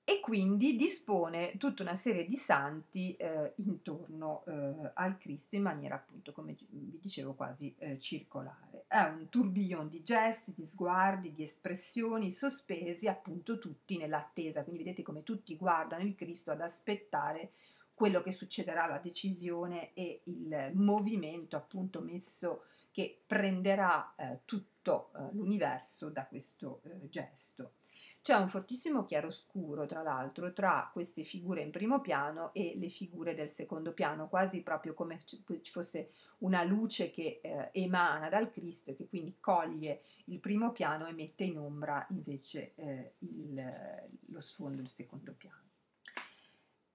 e quindi dispone tutta una serie di santi eh, intorno eh, al Cristo in maniera appunto, come vi dicevo, quasi eh, circolare. È un tourbillon di gesti, di sguardi, di espressioni sospesi appunto tutti nell'attesa, quindi vedete come tutti guardano il Cristo ad aspettare quello che succederà, la decisione e il movimento appunto messo che prenderà eh, tutto eh, l'universo da questo eh, gesto. C'è un fortissimo chiaroscuro, tra l'altro, tra queste figure in primo piano e le figure del secondo piano, quasi proprio come ci fosse una luce che eh, emana dal Cristo e che quindi coglie il primo piano e mette in ombra invece eh, il, lo sfondo del secondo piano.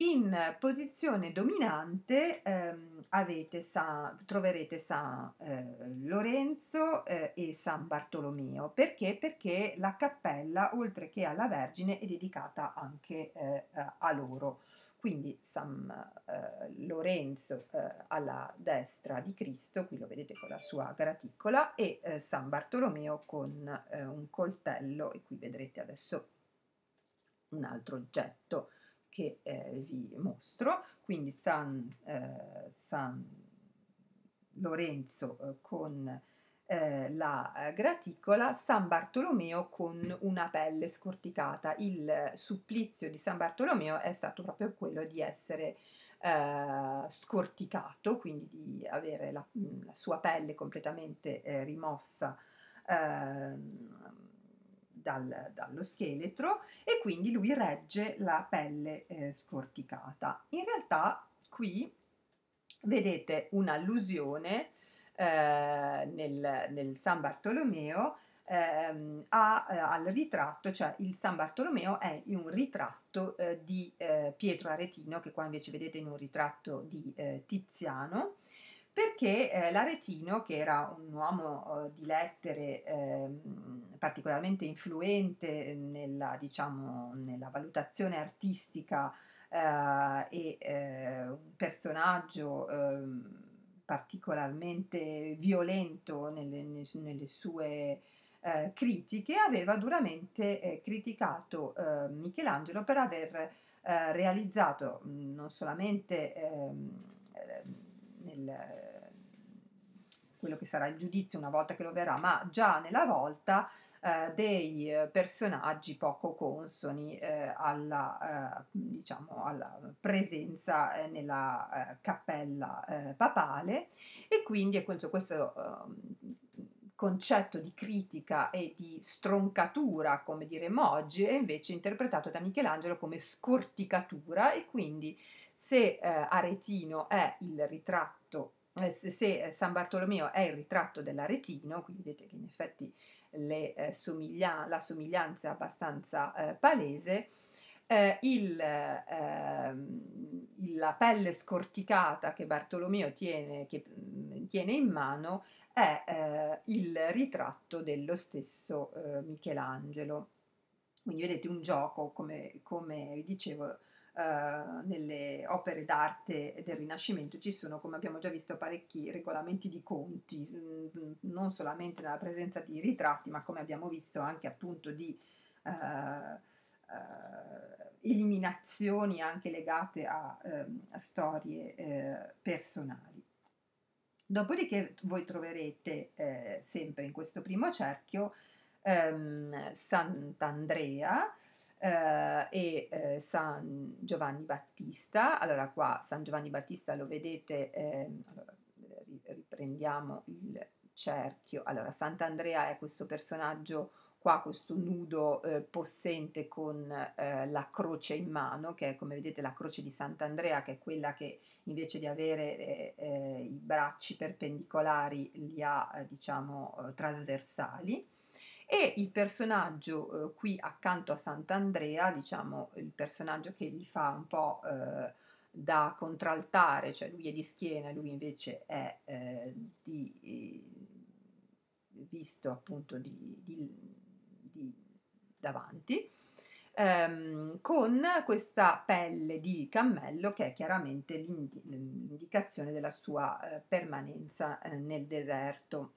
In posizione dominante ehm, avete San, troverete San eh, Lorenzo eh, e San Bartolomeo. Perché? Perché la cappella, oltre che alla Vergine, è dedicata anche eh, a loro. Quindi San eh, Lorenzo eh, alla destra di Cristo, qui lo vedete con la sua graticola, e eh, San Bartolomeo con un coltello, e qui vedrete adesso un altro oggetto che eh, vi mostro, quindi San, eh, San Lorenzo eh, con eh, la eh, graticola, San Bartolomeo con una pelle scorticata. Il supplizio di San Bartolomeo è stato proprio quello di essere eh, scorticato, quindi di avere la, mm, la sua pelle completamente rimossa ehm, dal, dallo scheletro e quindi lui regge la pelle eh, scorticata. In realtà qui vedete un'allusione eh, nel, nel, San Bartolomeo ehm, a, eh, al ritratto, cioè il San Bartolomeo è un ritratto eh, di eh, Pietro Aretino che qua invece vedete in un ritratto di eh, Tiziano perché eh, L'aretino, che era un uomo eh, di lettere eh, particolarmente influente nella, diciamo, nella valutazione artistica eh, e eh, un personaggio ehm, particolarmente violento nelle, nelle sue eh, critiche, aveva duramente criticato ehm, Michelangelo per aver realizzato mm, non solamente ehm, nel, quello che sarà il giudizio una volta che lo verrà, ma già nella volta eh, dei eh, personaggi poco consoni eh, alla, eh, diciamo, alla, presenza eh, nella eh, cappella papale e quindi questo, questo ehm, concetto di critica e di stroncatura, come diremmo oggi, è invece interpretato da Michelangelo come scorticatura e quindi se eh, Aretino è il ritratto, eh, se, se, eh, San Bartolomeo è il ritratto dell'Aretino, quindi vedete che in effetti le, eh, somiglia- la somiglianza è abbastanza eh, palese, eh, il, eh, la pelle scorticata che Bartolomeo tiene, che mm, tiene, in mano è eh, il ritratto dello stesso eh, Michelangelo. Quindi vedete un gioco, come, come dicevo, Uh, nelle opere d'arte del Rinascimento ci sono, come abbiamo già visto, parecchi regolamenti di conti, mm, non solamente nella presenza di ritratti, ma come abbiamo visto anche appunto di uh, uh, eliminazioni anche legate a, ehm, a storie personali. Dopodiché voi troverete eh, sempre in questo primo cerchio ehm, Sant'Andrea eh, e eh, San Giovanni Battista. Allora qua San Giovanni Battista lo vedete, ehm, allora, riprendiamo il cerchio. Allora Sant'Andrea è questo personaggio qua questo nudo eh, possente con eh, la croce in mano, che è come vedete la croce di Sant'Andrea, che è quella che invece di avere eh, eh i bracci perpendicolari li ha, eh, diciamo, eh, trasversali. E il personaggio qui accanto a Sant'Andrea, diciamo il personaggio che gli fa un po' da contraltare, cioè lui è di schiena, lui invece è di, visto appunto di, di davanti, ehm, con questa pelle di cammello che è chiaramente l'indicazione della sua eh, permanenza eh, nel deserto.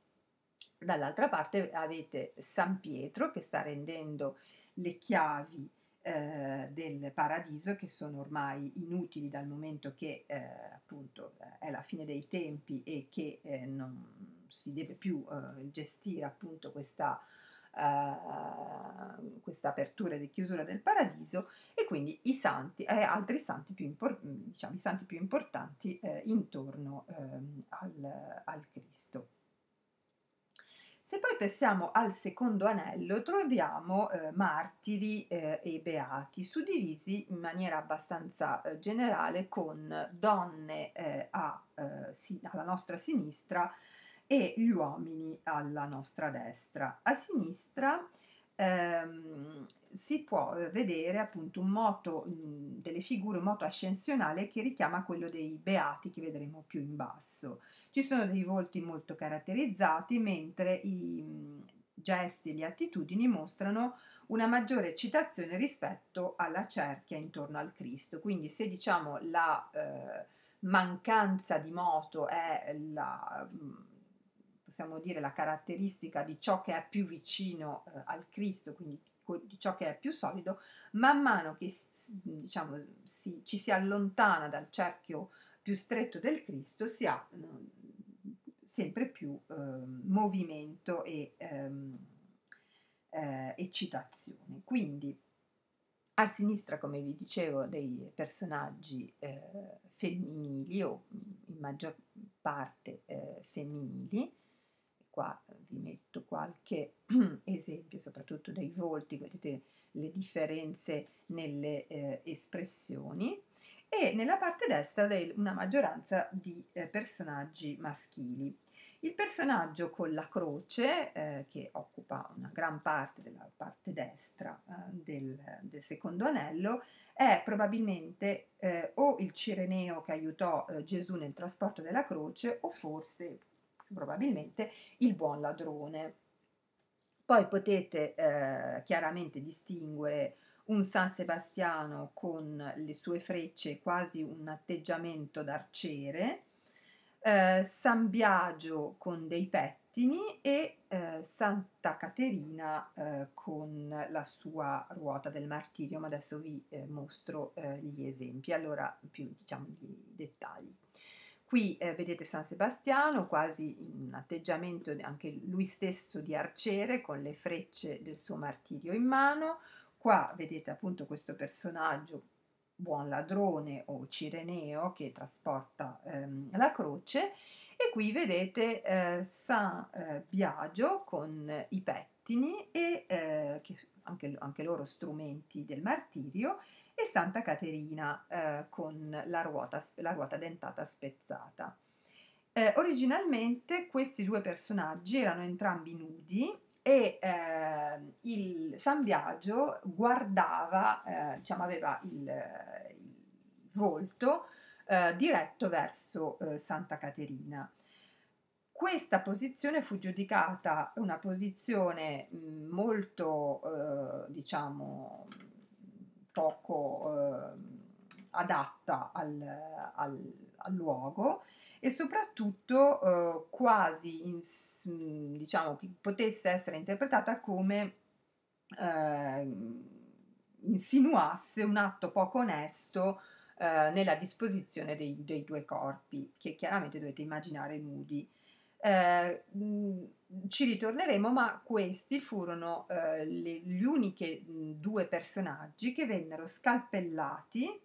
Dall'altra parte avete San Pietro che sta rendendo le chiavi eh, del paradiso che sono ormai inutili dal momento che eh, appunto è la fine dei tempi e che eh, non si deve più eh, gestire appunto questa eh, questa apertura e chiusura del paradiso e quindi i santi, eh, altri santi più, impor- diciamo, santi più importanti eh, intorno ehm, al, al Cristo. Se poi passiamo al secondo anello, troviamo eh, martiri eh, e beati, suddivisi in maniera abbastanza eh, generale con donne eh, a, eh, si- alla nostra sinistra e gli uomini alla nostra destra. A sinistra ehm, si può eh, vedere appunto un moto, mh, mm, delle figure, un moto ascensionale che richiama quello dei beati che vedremo più in basso. Ci sono dei volti molto caratterizzati, mentre i mh, mm, gesti e le attitudini mostrano una maggiore eccitazione rispetto alla cerchia intorno al Cristo. Quindi se diciamo la eh, mancanza di moto è la... Mh, mm, possiamo dire, la caratteristica di ciò che è più vicino eh, al Cristo, quindi di ciò che è più solido, man mano che diciamo, si, ci si allontana dal cerchio più stretto del Cristo, si ha mm, sempre più eh, movimento e ehm, eh, eccitazione. Quindi a sinistra, come vi dicevo, dei personaggi eh, femminili o in maggior parte eh, femminili, qua eh, vi metto qualche [CLEARS THROAT] esempio, soprattutto dei volti, vedete le differenze nelle eh, espressioni, e nella parte destra una maggioranza di eh, personaggi maschili. Il personaggio con la croce, eh, che occupa una gran parte della parte destra eh, del, del, secondo anello, è probabilmente eh, o il Cireneo che aiutò eh, Gesù nel trasporto della croce o forse probabilmente il buon ladrone. Poi potete eh, chiaramente distinguere un San Sebastiano con le sue frecce, quasi un atteggiamento d'arciere, eh, San Biagio con dei pettini e eh, Santa Caterina eh, con la sua ruota del martirio, ma adesso vi eh, mostro eh, gli esempi, allora più diciamo, gli dettagli. Qui eh, vedete San Sebastiano, quasi in un atteggiamento anche lui stesso di arciere, con le frecce del suo martirio in mano. Qua vedete appunto questo personaggio, buon ladrone o cireneo, che trasporta ehm, la croce. E qui vedete eh, San eh, Biagio con i pettini e eh, anche, anche loro strumenti del martirio e Santa Caterina eh, con la ruota, la ruota, dentata spezzata. Eh, originalmente questi due personaggi erano entrambi nudi e eh, il San Biagio guardava, eh, diciamo aveva il, il volto eh, diretto verso eh, Santa Caterina. Questa posizione fu giudicata una posizione mm, molto, diciamo, poco eh, adatta al, al, al, luogo e soprattutto eh, quasi in, mm, diciamo che potesse essere interpretata come eh, insinuasse un atto poco onesto eh, nella disposizione dei, dei, due corpi che chiaramente dovete immaginare nudi Ehm, ci ritorneremo, ma questi furono eh, le, gli uniche due personaggi che vennero scalpellati,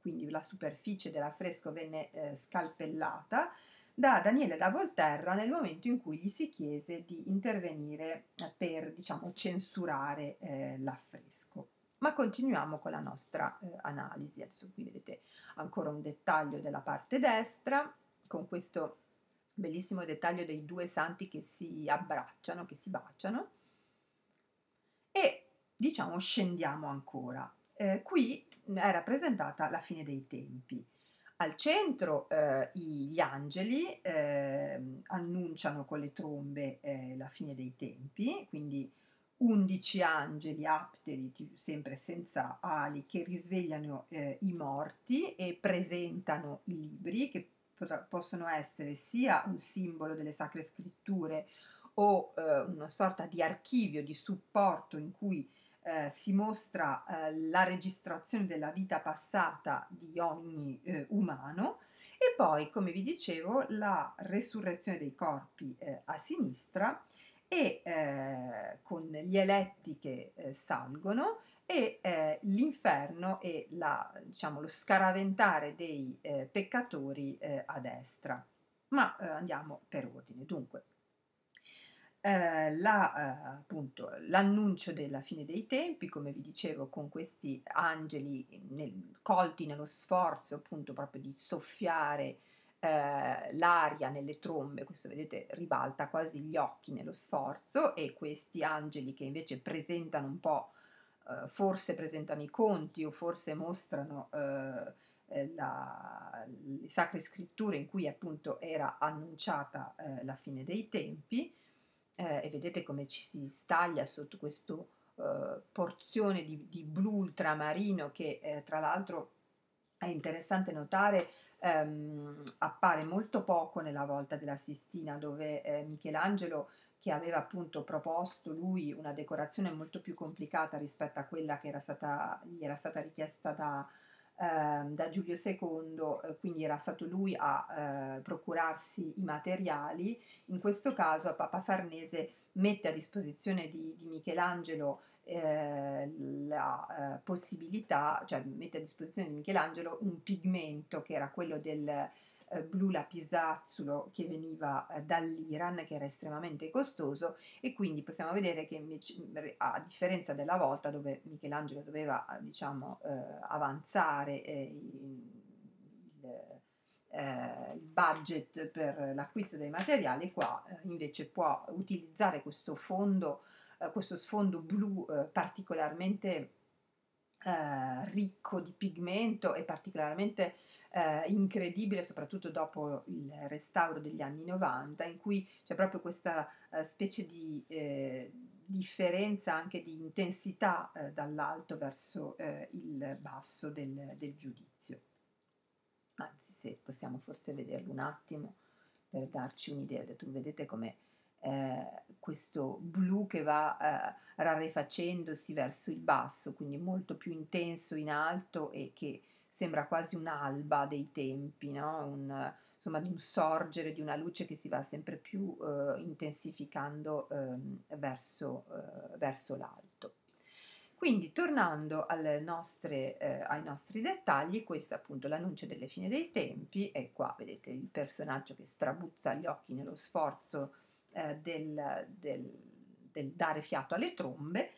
quindi la superficie dell'affresco venne eh, scalpellata, da Daniele da Volterra nel momento in cui gli si chiese di intervenire per, diciamo, censurare eh, l'affresco. Ma continuiamo con la nostra eh, analisi. Adesso qui vedete ancora un dettaglio della parte destra, con questo bellissimo dettaglio dei due santi che si abbracciano, che si baciano. E diciamo scendiamo ancora. Eh, qui è rappresentata la fine dei tempi. Al centro eh, gli angeli eh, annunciano con le trombe eh, la fine dei tempi, quindi undici angeli apteri, sempre senza ali, che risvegliano eh, i morti e presentano i libri che possono essere sia un simbolo delle sacre scritture o eh, una sorta di archivio di supporto in cui eh, si mostra eh, la registrazione della vita passata di ogni eh, umano e poi, come vi dicevo, la resurrezione dei corpi eh, a sinistra e eh, con gli eletti che salgono e eh, l'inferno e la, diciamo, lo scaraventare dei eh, peccatori eh, a destra. Ma eh, andiamo per ordine. Dunque, eh, la, eh, appunto, l'annuncio della fine dei tempi, come vi dicevo, con questi angeli nel, colti nello sforzo appunto proprio di soffiare l'aria nelle trombe, questo vedete ribalta quasi gli occhi nello sforzo e questi angeli che invece presentano un po' Eh, forse presentano i conti o forse mostrano eh, eh, la, le sacre scritture in cui appunto era annunciata eh, la fine dei tempi eh, e vedete come ci si staglia sotto questa eh, porzione di, di, blu ultramarino che eh, tra l'altro è interessante notare ehm, appare molto poco nella volta della Sistina dove Michelangelo che aveva appunto proposto lui una decorazione molto più complicata rispetto a quella che era stata, gli era stata richiesta da, eh, da Giulio II, eh, quindi era stato lui a eh, procurarsi i materiali. In questo caso Papa Farnese mette a disposizione di, di Michelangelo eh, la eh, possibilità, cioè mette a disposizione di Michelangelo un pigmento che era quello del eh, blu lapislazzulo che veniva eh, dall'Iran, che era estremamente costoso, e quindi possiamo vedere che a differenza della volta dove Michelangelo doveva diciamo, eh, avanzare eh, il, eh, il budget per l'acquisto dei materiali, qua invece può utilizzare questo fondo, questo sfondo blu particolarmente ricco di pigmento e particolarmente eh, incredibile, soprattutto dopo il restauro degli anni 90, in cui c'è proprio questa eh, specie di eh, differenza anche di intensità eh, dall'alto verso eh, il basso del, del giudizio. Anzi, se possiamo forse vederlo un attimo per darci un'idea, tu vedete come... Eh, questo blu che va eh, rarefacendosi verso il basso, quindi molto più intenso in alto e che sembra quasi un'alba dei tempi, no? un, insomma di un sorgere di una luce che si va sempre più eh, intensificando eh, verso, eh, verso, l'alto. Quindi tornando nostre, eh, ai nostri dettagli, questo è appunto l'annuncio delle fine dei tempi e qua vedete il personaggio che strabuzza gli occhi nello sforzo eh, del, del, del dare fiato alle trombe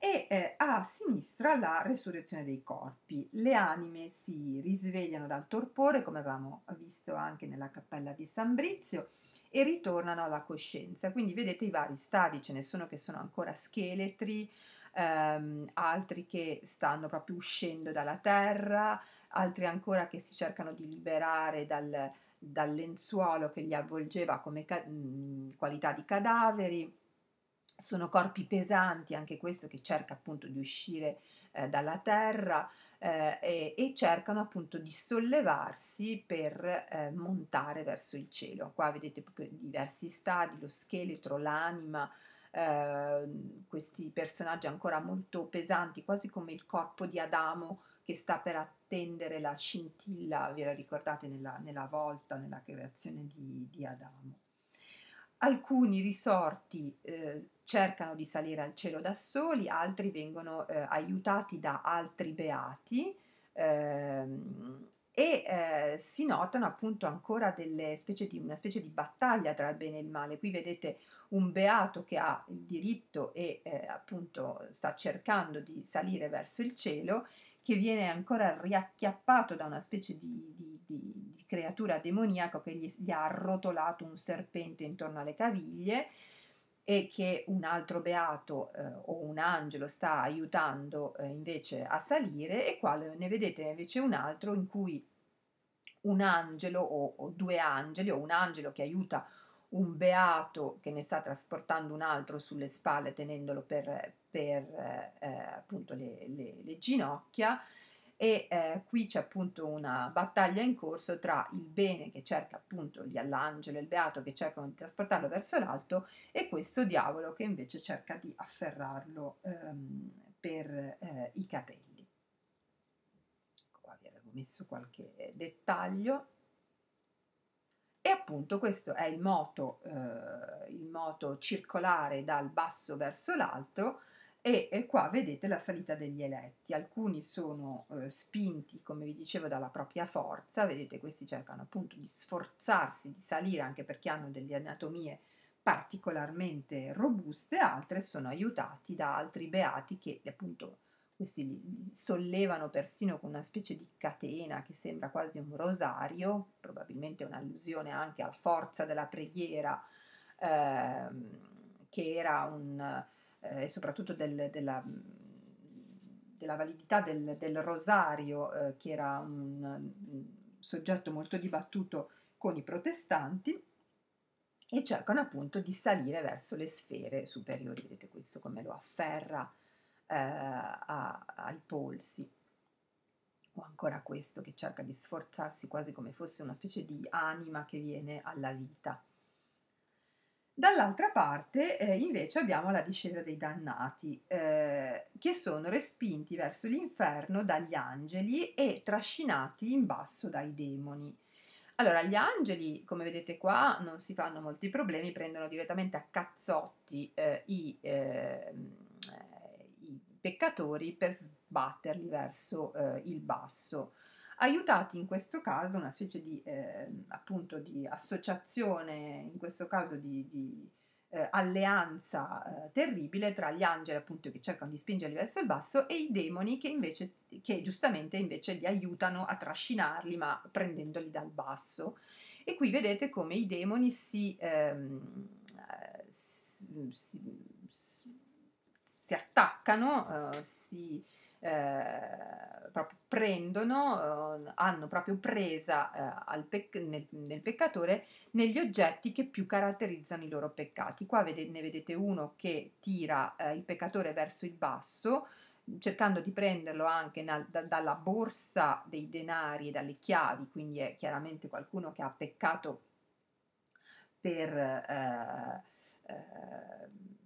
e eh, a sinistra la resurrezione dei corpi. Le anime si risvegliano dal torpore, come avevamo visto anche nella cappella di San Brizio, e ritornano alla coscienza. Quindi vedete i vari stadi, ce ne sono che sono ancora scheletri, ehm, altri che stanno proprio uscendo dalla terra, altri ancora che si cercano di liberare dal, dal lenzuolo che li avvolgeva come ca- mh, qualità di cadaveri sono corpi pesanti, anche questo che cerca appunto di uscire eh, dalla terra eh, e, e, cercano appunto di sollevarsi per eh, montare verso il cielo. Qua vedete proprio diversi stadi, lo scheletro, l'anima, ehm, questi personaggi ancora molto pesanti, quasi come il corpo di Adamo che sta per attendere la scintilla, ve la ricordate nella, nella volta, nella creazione di, di Adamo alcuni risorti eh, cercano di salire al cielo da soli, altri vengono eh, aiutati da altri beati ehm, e eh, si notano appunto ancora specie di, una specie di battaglia tra il bene e il male. Qui vedete un beato che ha il diritto e eh, appunto sta cercando di salire verso il cielo che viene ancora riacchiappato da una specie di, di, di, di creatura demoniaca che gli, gli ha arrotolato un serpente intorno alle caviglie e che un altro beato eh, o un angelo sta aiutando eh, invece a salire e qua ne vedete invece un altro in cui un angelo o, o, due angeli o un angelo che aiuta un un beato che ne sta trasportando un altro sulle spalle tenendolo per, per eh, appunto le, le, le, ginocchia e eh, qui c'è appunto una battaglia in corso tra il bene che cerca appunto l'angelo e il beato che cercano di trasportarlo verso l'alto e questo diavolo che invece cerca di afferrarlo ehm, per eh, i capelli. Qua vi avevo messo qualche dettaglio. E appunto questo è il moto, eh, il moto circolare dal basso verso l'alto e, e, qua vedete la salita degli eletti. Alcuni sono eh, spinti, come vi dicevo, dalla propria forza, vedete questi cercano appunto di sforzarsi di salire anche perché hanno delle anatomie particolarmente robuste, altre sono aiutati da altri beati che appunto questi li sollevano persino con una specie di catena che sembra quasi un rosario, probabilmente un'allusione anche alla forza della preghiera, ehm, che era un, eh, soprattutto del, della, della, validità del, del rosario, eh, che era un, un soggetto molto dibattuto con i protestanti e cercano appunto di salire verso le sfere superiori. Vedete questo come lo afferra eh, a, ai polsi, o ancora questo che cerca di sforzarsi quasi come fosse una specie di anima che viene alla vita. Dall'altra parte eh, invece abbiamo la discesa dei dannati, eh, che sono respinti verso l'inferno dagli angeli e trascinati in basso dai demoni. Allora, gli angeli, come vedete qua, non si fanno molti problemi, prendono direttamente a cazzotti eh, i ehm, peccatori per sbatterli verso eh, il basso. Aiutati in questo caso una specie di, eh, appunto di associazione, in questo caso di, di eh, alleanza eh, terribile tra gli angeli appunto che cercano di spingerli verso il basso e i demoni che invece che giustamente invece li aiutano a trascinarli ma prendendoli dal basso e qui vedete come i demoni si, ehm, eh, si, si si attaccano, eh, si eh, prendono, eh, hanno proprio presa eh, pec- nel, nel, peccatore negli oggetti che più caratterizzano i loro peccati. Qua vede- ne vedete uno che tira eh, il peccatore verso il basso, cercando di prenderlo anche na- da- dalla borsa dei denari e dalle chiavi, quindi è chiaramente qualcuno che ha peccato per... Eh, eh,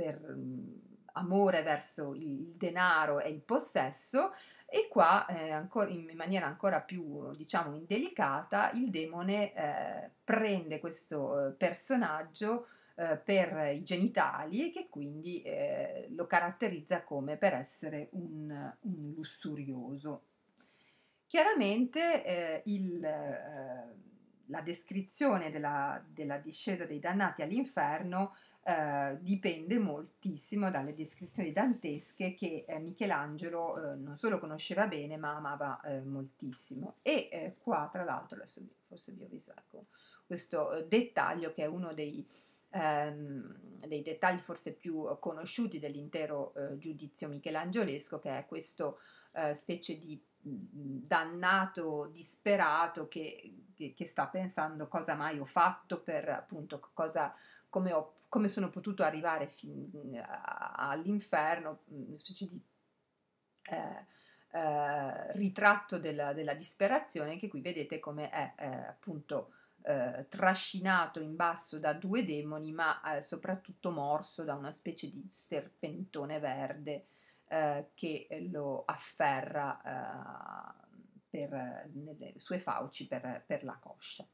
per mhmm, amore verso il denaro e il possesso, e qua, eh, ancora, in maniera ancora più, diciamo, indelicata, il demone eh, prende questo eh, personaggio eh, per i genitali e che quindi eh, lo caratterizza come per essere un, un lussurioso. Chiaramente eh, il, la descrizione della, della, discesa dei dannati all'inferno eh, dipende moltissimo dalle descrizioni dantesche che eh, Michelangelo eh, non solo conosceva bene ma amava eh, moltissimo. E eh, qua tra l'altro, adesso forse vi ho avvisato ecco, questo eh, dettaglio che è uno dei, ehm, dei dettagli forse più conosciuti dell'intero giudizio michelangiolesco che è questo specie di dannato, disperato che, che, che, sta pensando cosa mai ho fatto per appunto cosa come, ho, come sono potuto arrivare fin, eh, all'inferno, mm, una specie di eh, eh, ritratto della, della, disperazione che qui vedete come è eh, appunto eh, trascinato in basso da due demoni, ma eh, soprattutto morso da una specie di serpentone verde che lo afferra per, nelle sue fauci per, per la coscia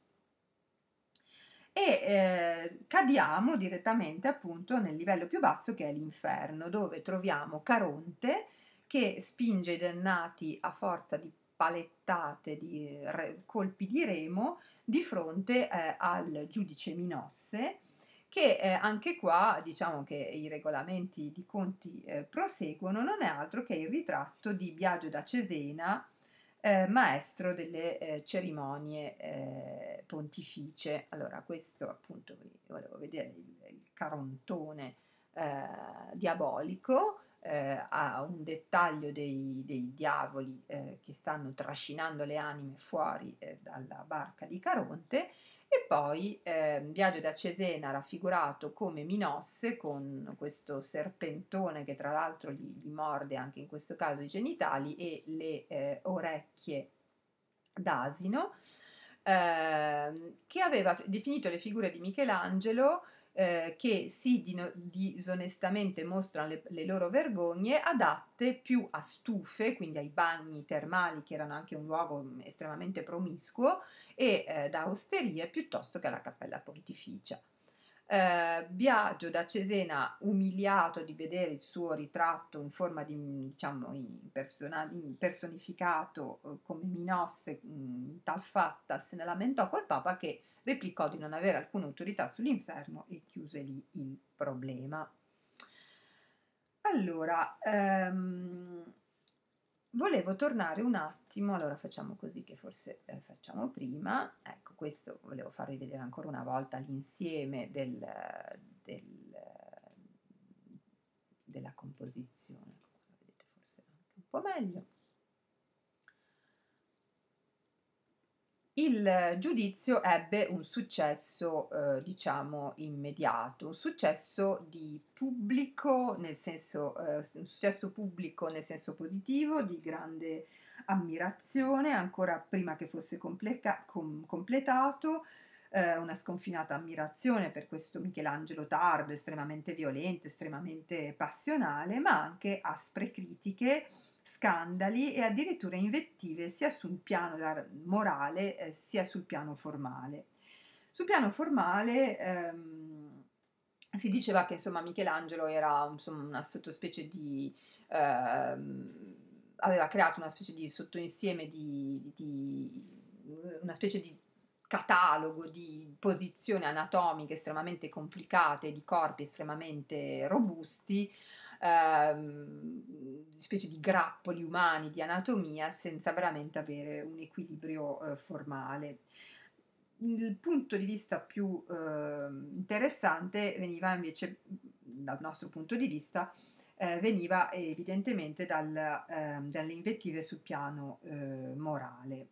e eh, cadiamo direttamente appunto nel livello più basso che è l'inferno, dove troviamo Caronte che spinge i dannati a forza di palettate, di eh, re, colpi di remo di fronte eh, al giudice Minosse che eh, anche qua diciamo che i regolamenti di conti eh, proseguono, non è altro che il ritratto di Biagio da Cesena eh, maestro delle eh, cerimonie eh, pontificie. Allora, questo appunto vi volevo vedere il, il carontone eh, diabolico. Eh, ha un dettaglio dei, dei diavoli eh, che stanno trascinando le anime fuori dalla barca di Caronte e poi eh, Biagio da Cesena raffigurato come Minosse con questo serpentone che tra l'altro gli, gli morde anche in questo caso i genitali e le eh, orecchie d'asino, eh, che aveva definito le figure di Michelangelo eh, che si dino, disonestamente mostrano le, le, loro vergogne, adatte più a stufe, quindi ai bagni termali, che erano anche un luogo mm, estremamente promiscuo, e eh, da osterie piuttosto che alla cappella pontificia. Eh, Biagio da Cesena, umiliato di vedere il suo ritratto in forma di mm, diciamo personificato eh, come Minosse mm, in tal fatta, se ne lamentò col Papa che replicò di non avere alcuna autorità sull'inferno e chiuse lì il problema. Allora, ehm, volevo tornare un attimo, allora facciamo così che forse eh, facciamo prima, ecco questo volevo farvi vedere ancora una volta l'insieme del, del, della composizione, la vedete forse anche un po' meglio. Il giudizio ebbe un successo, eh, diciamo, immediato, un successo di pubblico, nel senso, eh, un successo pubblico nel senso positivo, di grande ammirazione, ancora prima che fosse completa, com, completato, eh, una sconfinata ammirazione per questo Michelangelo tardo, estremamente violento, estremamente passionale, ma anche aspre critiche scandali e addirittura invettive sia sul piano morale eh, sia sul piano formale. Sul piano formale ehm, si diceva che insomma, Michelangelo era insomma, una sottospecie di... Ehm, aveva creato una specie di sottoinsieme di, di una specie di catalogo di posizioni anatomiche estremamente complicate, di corpi estremamente robusti, eh, specie di grappoli umani di anatomia senza veramente avere un equilibrio eh, formale. Il punto di vista più eh, interessante veniva invece, dal nostro punto di vista, eh, veniva evidentemente dal, ehm, dalle invettive sul piano eh, morale.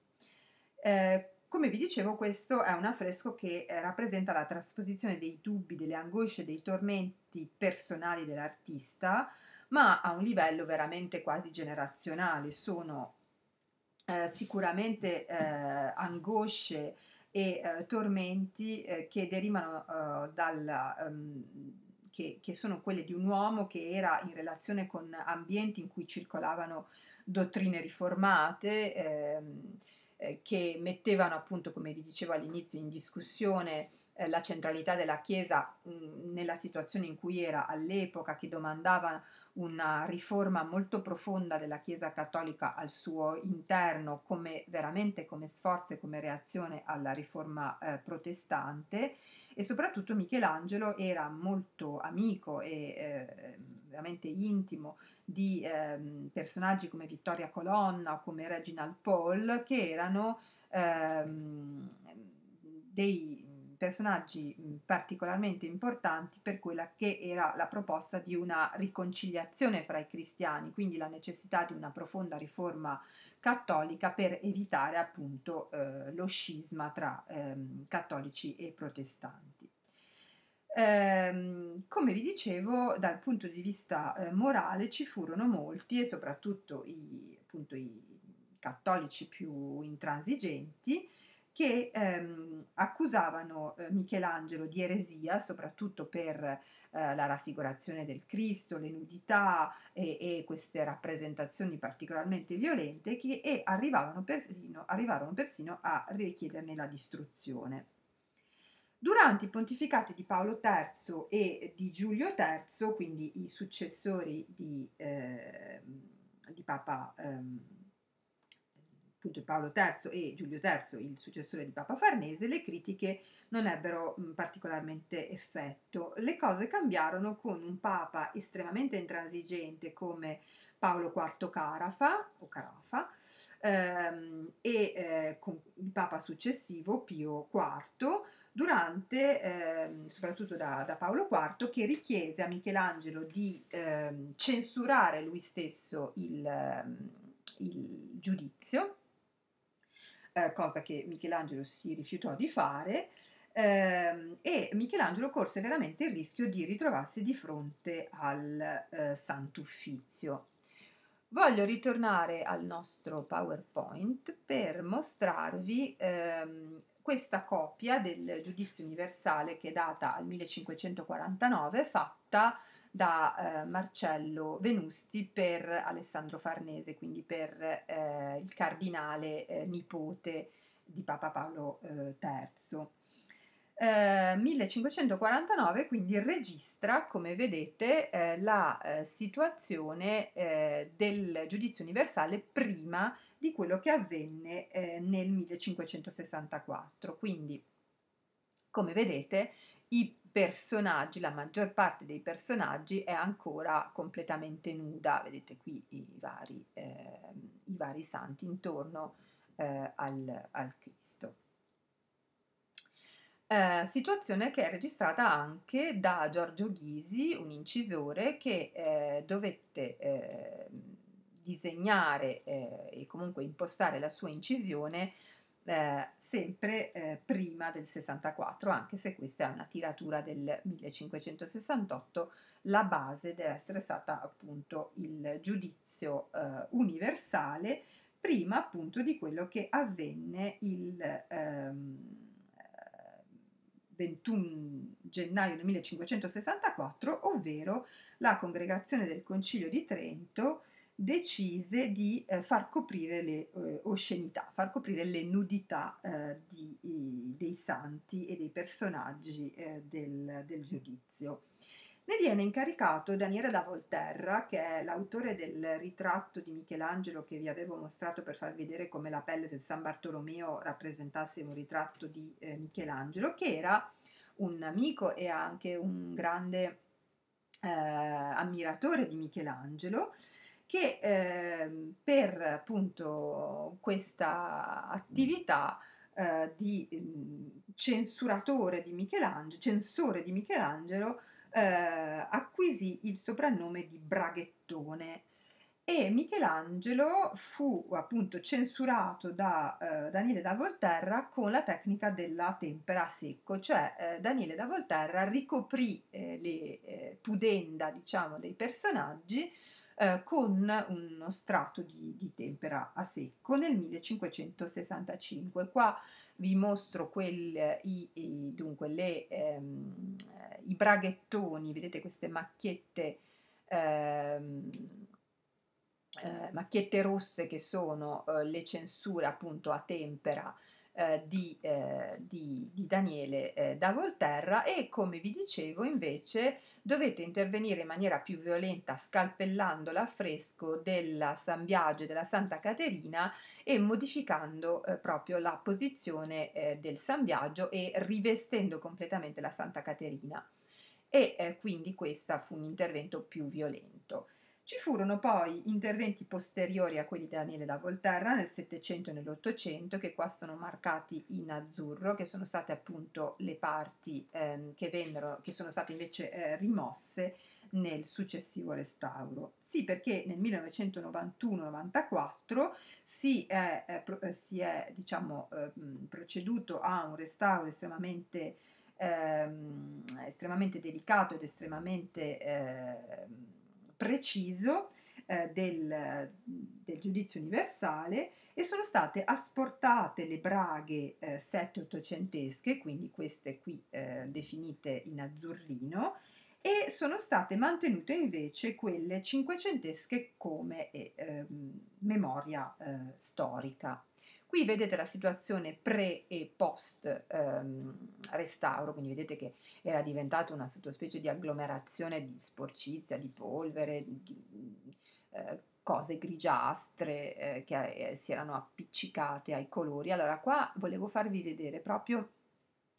Eh, come vi dicevo, questo è un affresco che eh, rappresenta la trasposizione dei dubbi, delle angosce, dei tormenti personali dell'artista, ma a un livello veramente quasi generazionale. Sono eh, sicuramente eh, angosce e eh, tormenti eh, che derivano eh, dalla... Um, ehm, che, che, sono quelle di un uomo che era in relazione con ambienti in cui circolavano dottrine riformate, ehm, eh, che mettevano appunto, come vi dicevo all'inizio, in discussione eh, la centralità della Chiesa mh, mm, nella situazione in cui era all'epoca, che domandava una riforma molto profonda della Chiesa cattolica al suo interno, come, veramente come sforzo e come reazione alla riforma eh, protestante e soprattutto Michelangelo era molto amico e eh, veramente intimo di ehm, personaggi come Vittoria Colonna o come Reginald Paul, che erano ehm, dei personaggi particolarmente importanti per quella che era la proposta di una riconciliazione fra i cristiani, quindi la necessità di una profonda riforma cattolica per evitare appunto eh, lo scisma tra ehm, cattolici e protestanti. Ehm, come vi dicevo, dal punto di vista eh, morale ci furono molti e soprattutto i, appunto, i cattolici più intransigenti che ehm, accusavano eh, Michelangelo di eresia, soprattutto per eh, la raffigurazione del Cristo, le nudità e, e queste rappresentazioni particolarmente violente, che, e arrivavano persino, arrivarono persino a richiederne la distruzione. Durante i pontificati di Paolo III e di Giulio III, quindi i successori di, eh, di Papa eh, Paolo III e Giulio III, il successore di Papa Farnese, le critiche non ebbero mh, particolarmente effetto. Le cose cambiarono con un Papa estremamente intransigente come Paolo IV Carafa, o Carafa, ehm, e eh, con il Papa successivo Pio IV, durante, eh, soprattutto da, da, Paolo IV, che richiese a Michelangelo di eh, censurare lui stesso il, ehm, il giudizio, eh, cosa che Michelangelo si rifiutò di fare, ehm, e Michelangelo corse veramente il rischio di ritrovarsi di fronte al eh, Sant'Uffizio. Voglio ritornare al nostro PowerPoint per mostrarvi ehm, questa copia del giudizio universale che è data al 1549 fatta da eh, Marcello Venusti per Alessandro Farnese, quindi per eh, il cardinale eh, nipote di Papa Paolo eh, eh, III. 1549 quindi registra, come vedete, eh, la situazione del giudizio universale prima di quello che avvenne eh, nel 1564. Quindi, come vedete, i personaggi, la maggior parte dei personaggi è ancora completamente nuda, vedete qui i vari, eh, i vari santi intorno eh, al, al, Cristo. Eh, situazione che è registrata anche da Giorgio Ghisi, un incisore che eh, dovette ehm, disegnare eh, e comunque impostare la sua incisione eh, sempre eh, prima del 64, anche se questa è una tiratura del 1568, la base deve essere stata appunto il giudizio eh, universale prima appunto di quello che avvenne il ehm, 21 gennaio 1564, ovvero la congregazione del Concilio di Trento decise di eh, far coprire le eh, oscenità, far coprire le nudità eh, di, dei santi e dei personaggi eh, del, del, giudizio. Ne viene incaricato Daniele da Volterra, che è l'autore del ritratto di Michelangelo che vi avevo mostrato per far vedere come la pelle del San Bartolomeo rappresentasse un ritratto di eh, Michelangelo, che era un amico e anche un grande eh, ammiratore di Michelangelo che eh, per appunto questa attività eh, di censuratore di Michelangelo, censore di Michelangelo, eh, acquisì il soprannome di Braghettone e Michelangelo fu appunto censurato da eh, Daniele da Volterra con la tecnica della tempera a secco, cioè eh, Daniele da Volterra ricoprì eh, le eh, pudenda, diciamo, dei personaggi eh, con uno strato di, di tempera a secco nel 1565. Qua vi mostro quel, i, i, dunque, le, ehm, eh, i braghettoni, vedete queste macchiette, ehm, eh, macchiette rosse che sono eh, le censure appunto a tempera eh, di, eh, di, di, Daniele eh, da Volterra e come vi dicevo invece dovete intervenire in maniera più violenta scalpellando l'affresco della San Biagio e della Santa Caterina e modificando eh, proprio la posizione eh, del San Biagio e rivestendo completamente la Santa Caterina e eh, quindi questo fu un intervento più violento. Ci furono poi interventi posteriori a quelli di Daniele da Volterra nel Settecento e nell'Ottocento, che qua sono marcati in azzurro, che sono state appunto le parti ehm, che, vennero, che sono state invece eh, rimosse nel successivo restauro. Sì, perché nel 1991-94 si è, eh, eh, si è diciamo, ehm, proceduto a un restauro estremamente, ehm, estremamente delicato ed estremamente ehm, preciso eh, del, del, giudizio universale e sono state asportate le braghe eh, 7-800esche, quindi queste qui eh, definite in azzurrino, e sono state mantenute invece quelle cinquecentesche come eh, ehm, memoria eh, storica. Qui vedete la situazione pre e post ehm, restauro, quindi vedete che era diventata una sottospecie di agglomerazione di sporcizia, di polvere, di eh, cose grigiastre eh, che eh, si erano appiccicate ai colori. Allora qua volevo farvi vedere proprio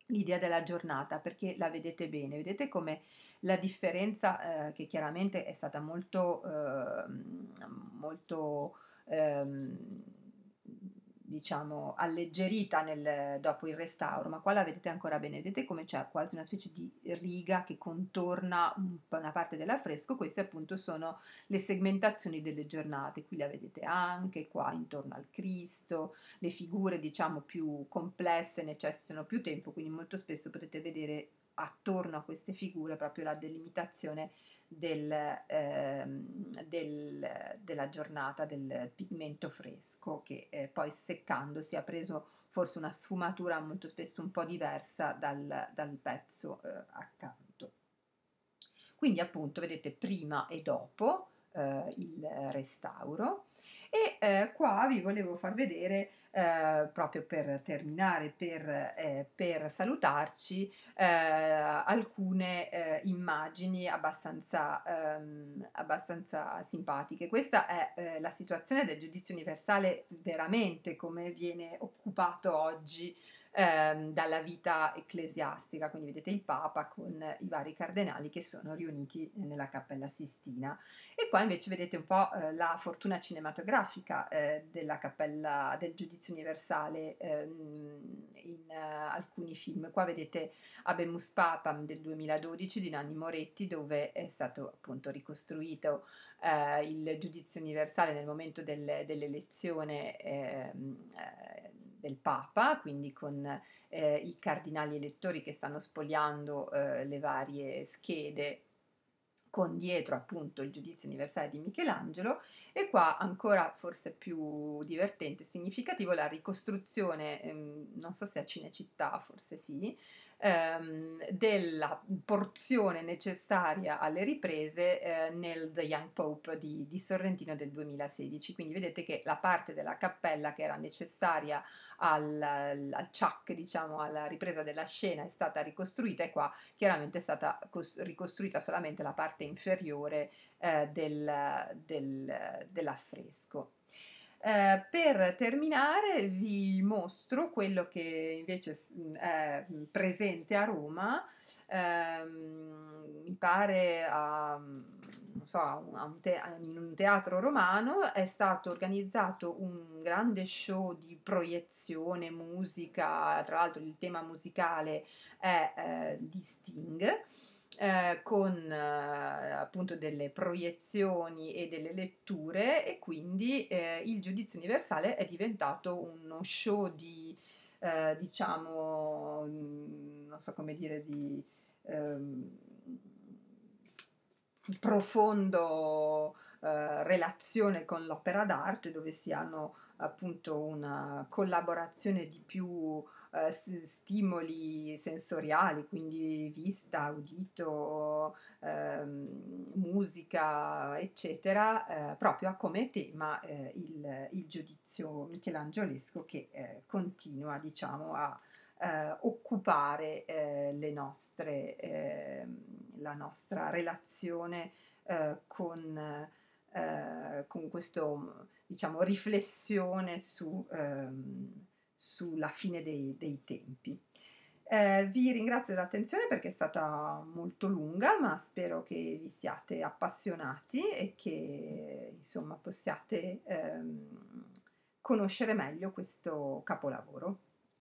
l'idea della giornata perché la vedete bene, vedete come la differenza eh, che chiaramente è stata molto, ehm, molto ehm, diciamo alleggerita nel, dopo il restauro, ma qua la vedete ancora bene, vedete come c'è quasi una specie di riga che contorna una parte dell'affresco, queste appunto sono le segmentazioni delle giornate, qui la vedete anche qua intorno al Cristo, le figure diciamo più complesse necessitano più tempo, quindi molto spesso potete vedere attorno a queste figure proprio la delimitazione del, eh, del, della giornata del pigmento fresco che eh, poi seccandosi ha preso forse una sfumatura molto spesso un po' diversa dal, dal pezzo eh, accanto. Quindi appunto vedete prima e dopo eh, il restauro e eh, qua vi volevo far vedere, eh, proprio per terminare, per, eh, per salutarci, eh, alcune eh, immagini abbastanza, ehm, abbastanza, simpatiche. Questa è eh, la situazione del giudizio universale veramente come viene occupato oggi ehm, dalla vita ecclesiastica, quindi vedete il Papa con i vari cardenali che sono riuniti nella Cappella Sistina. E qua invece vedete un po' eh, la fortuna cinematografica eh, della Cappella del Giudizio Universale ehm, in eh, alcuni film. Qua vedete Abemus Papam del 2012 di Nanni Moretti dove è stato appunto ricostruito eh, il giudizio universale nel momento del, dell'elezione ehm, eh, del Papa, quindi con eh, i cardinali elettori che stanno spogliando eh, le varie schede con dietro appunto il giudizio universale di Michelangelo e qua ancora forse più divertente e significativo la ricostruzione, ehm, non so se a Cinecittà forse sì, ehm, della porzione necessaria alle riprese eh, nel The Young Pope di, di Sorrentino del 2016. Quindi vedete che la parte della cappella che era necessaria al, al chuck, diciamo, alla ripresa della scena è stata ricostruita e qua chiaramente è stata cos- ricostruita solamente la parte inferiore eh, del, del, dell'affresco. Eh, per terminare vi mostro quello che invece mm, è mm, presente a Roma, ehm, mi pare a, mm, so, a un te- in un teatro romano, è stato organizzato un grande show di proiezione, musica, tra l'altro il tema musicale è eh, di Sting eh, con eh, appunto delle proiezioni e delle letture e quindi eh, il giudizio universale è diventato uno show di eh, diciamo mm, non so come dire di ehm, profondo eh, relazione con l'opera d'arte dove si hanno appunto una collaborazione di più eh, stimoli sensoriali, quindi vista, udito, ehm, musica, eccetera, eh, proprio ha come tema eh, il, il, giudizio michelangiolesco che eh, continua diciamo, a eh, occupare nostre, ehm, la nostra relazione con, con questa diciamo, riflessione su... Ehm, sulla fine dei, dei tempi. Eh, vi ringrazio dell'attenzione perché è stata molto lunga, ma spero che vi siate appassionati e che insomma possiate ehm, conoscere meglio questo capolavoro.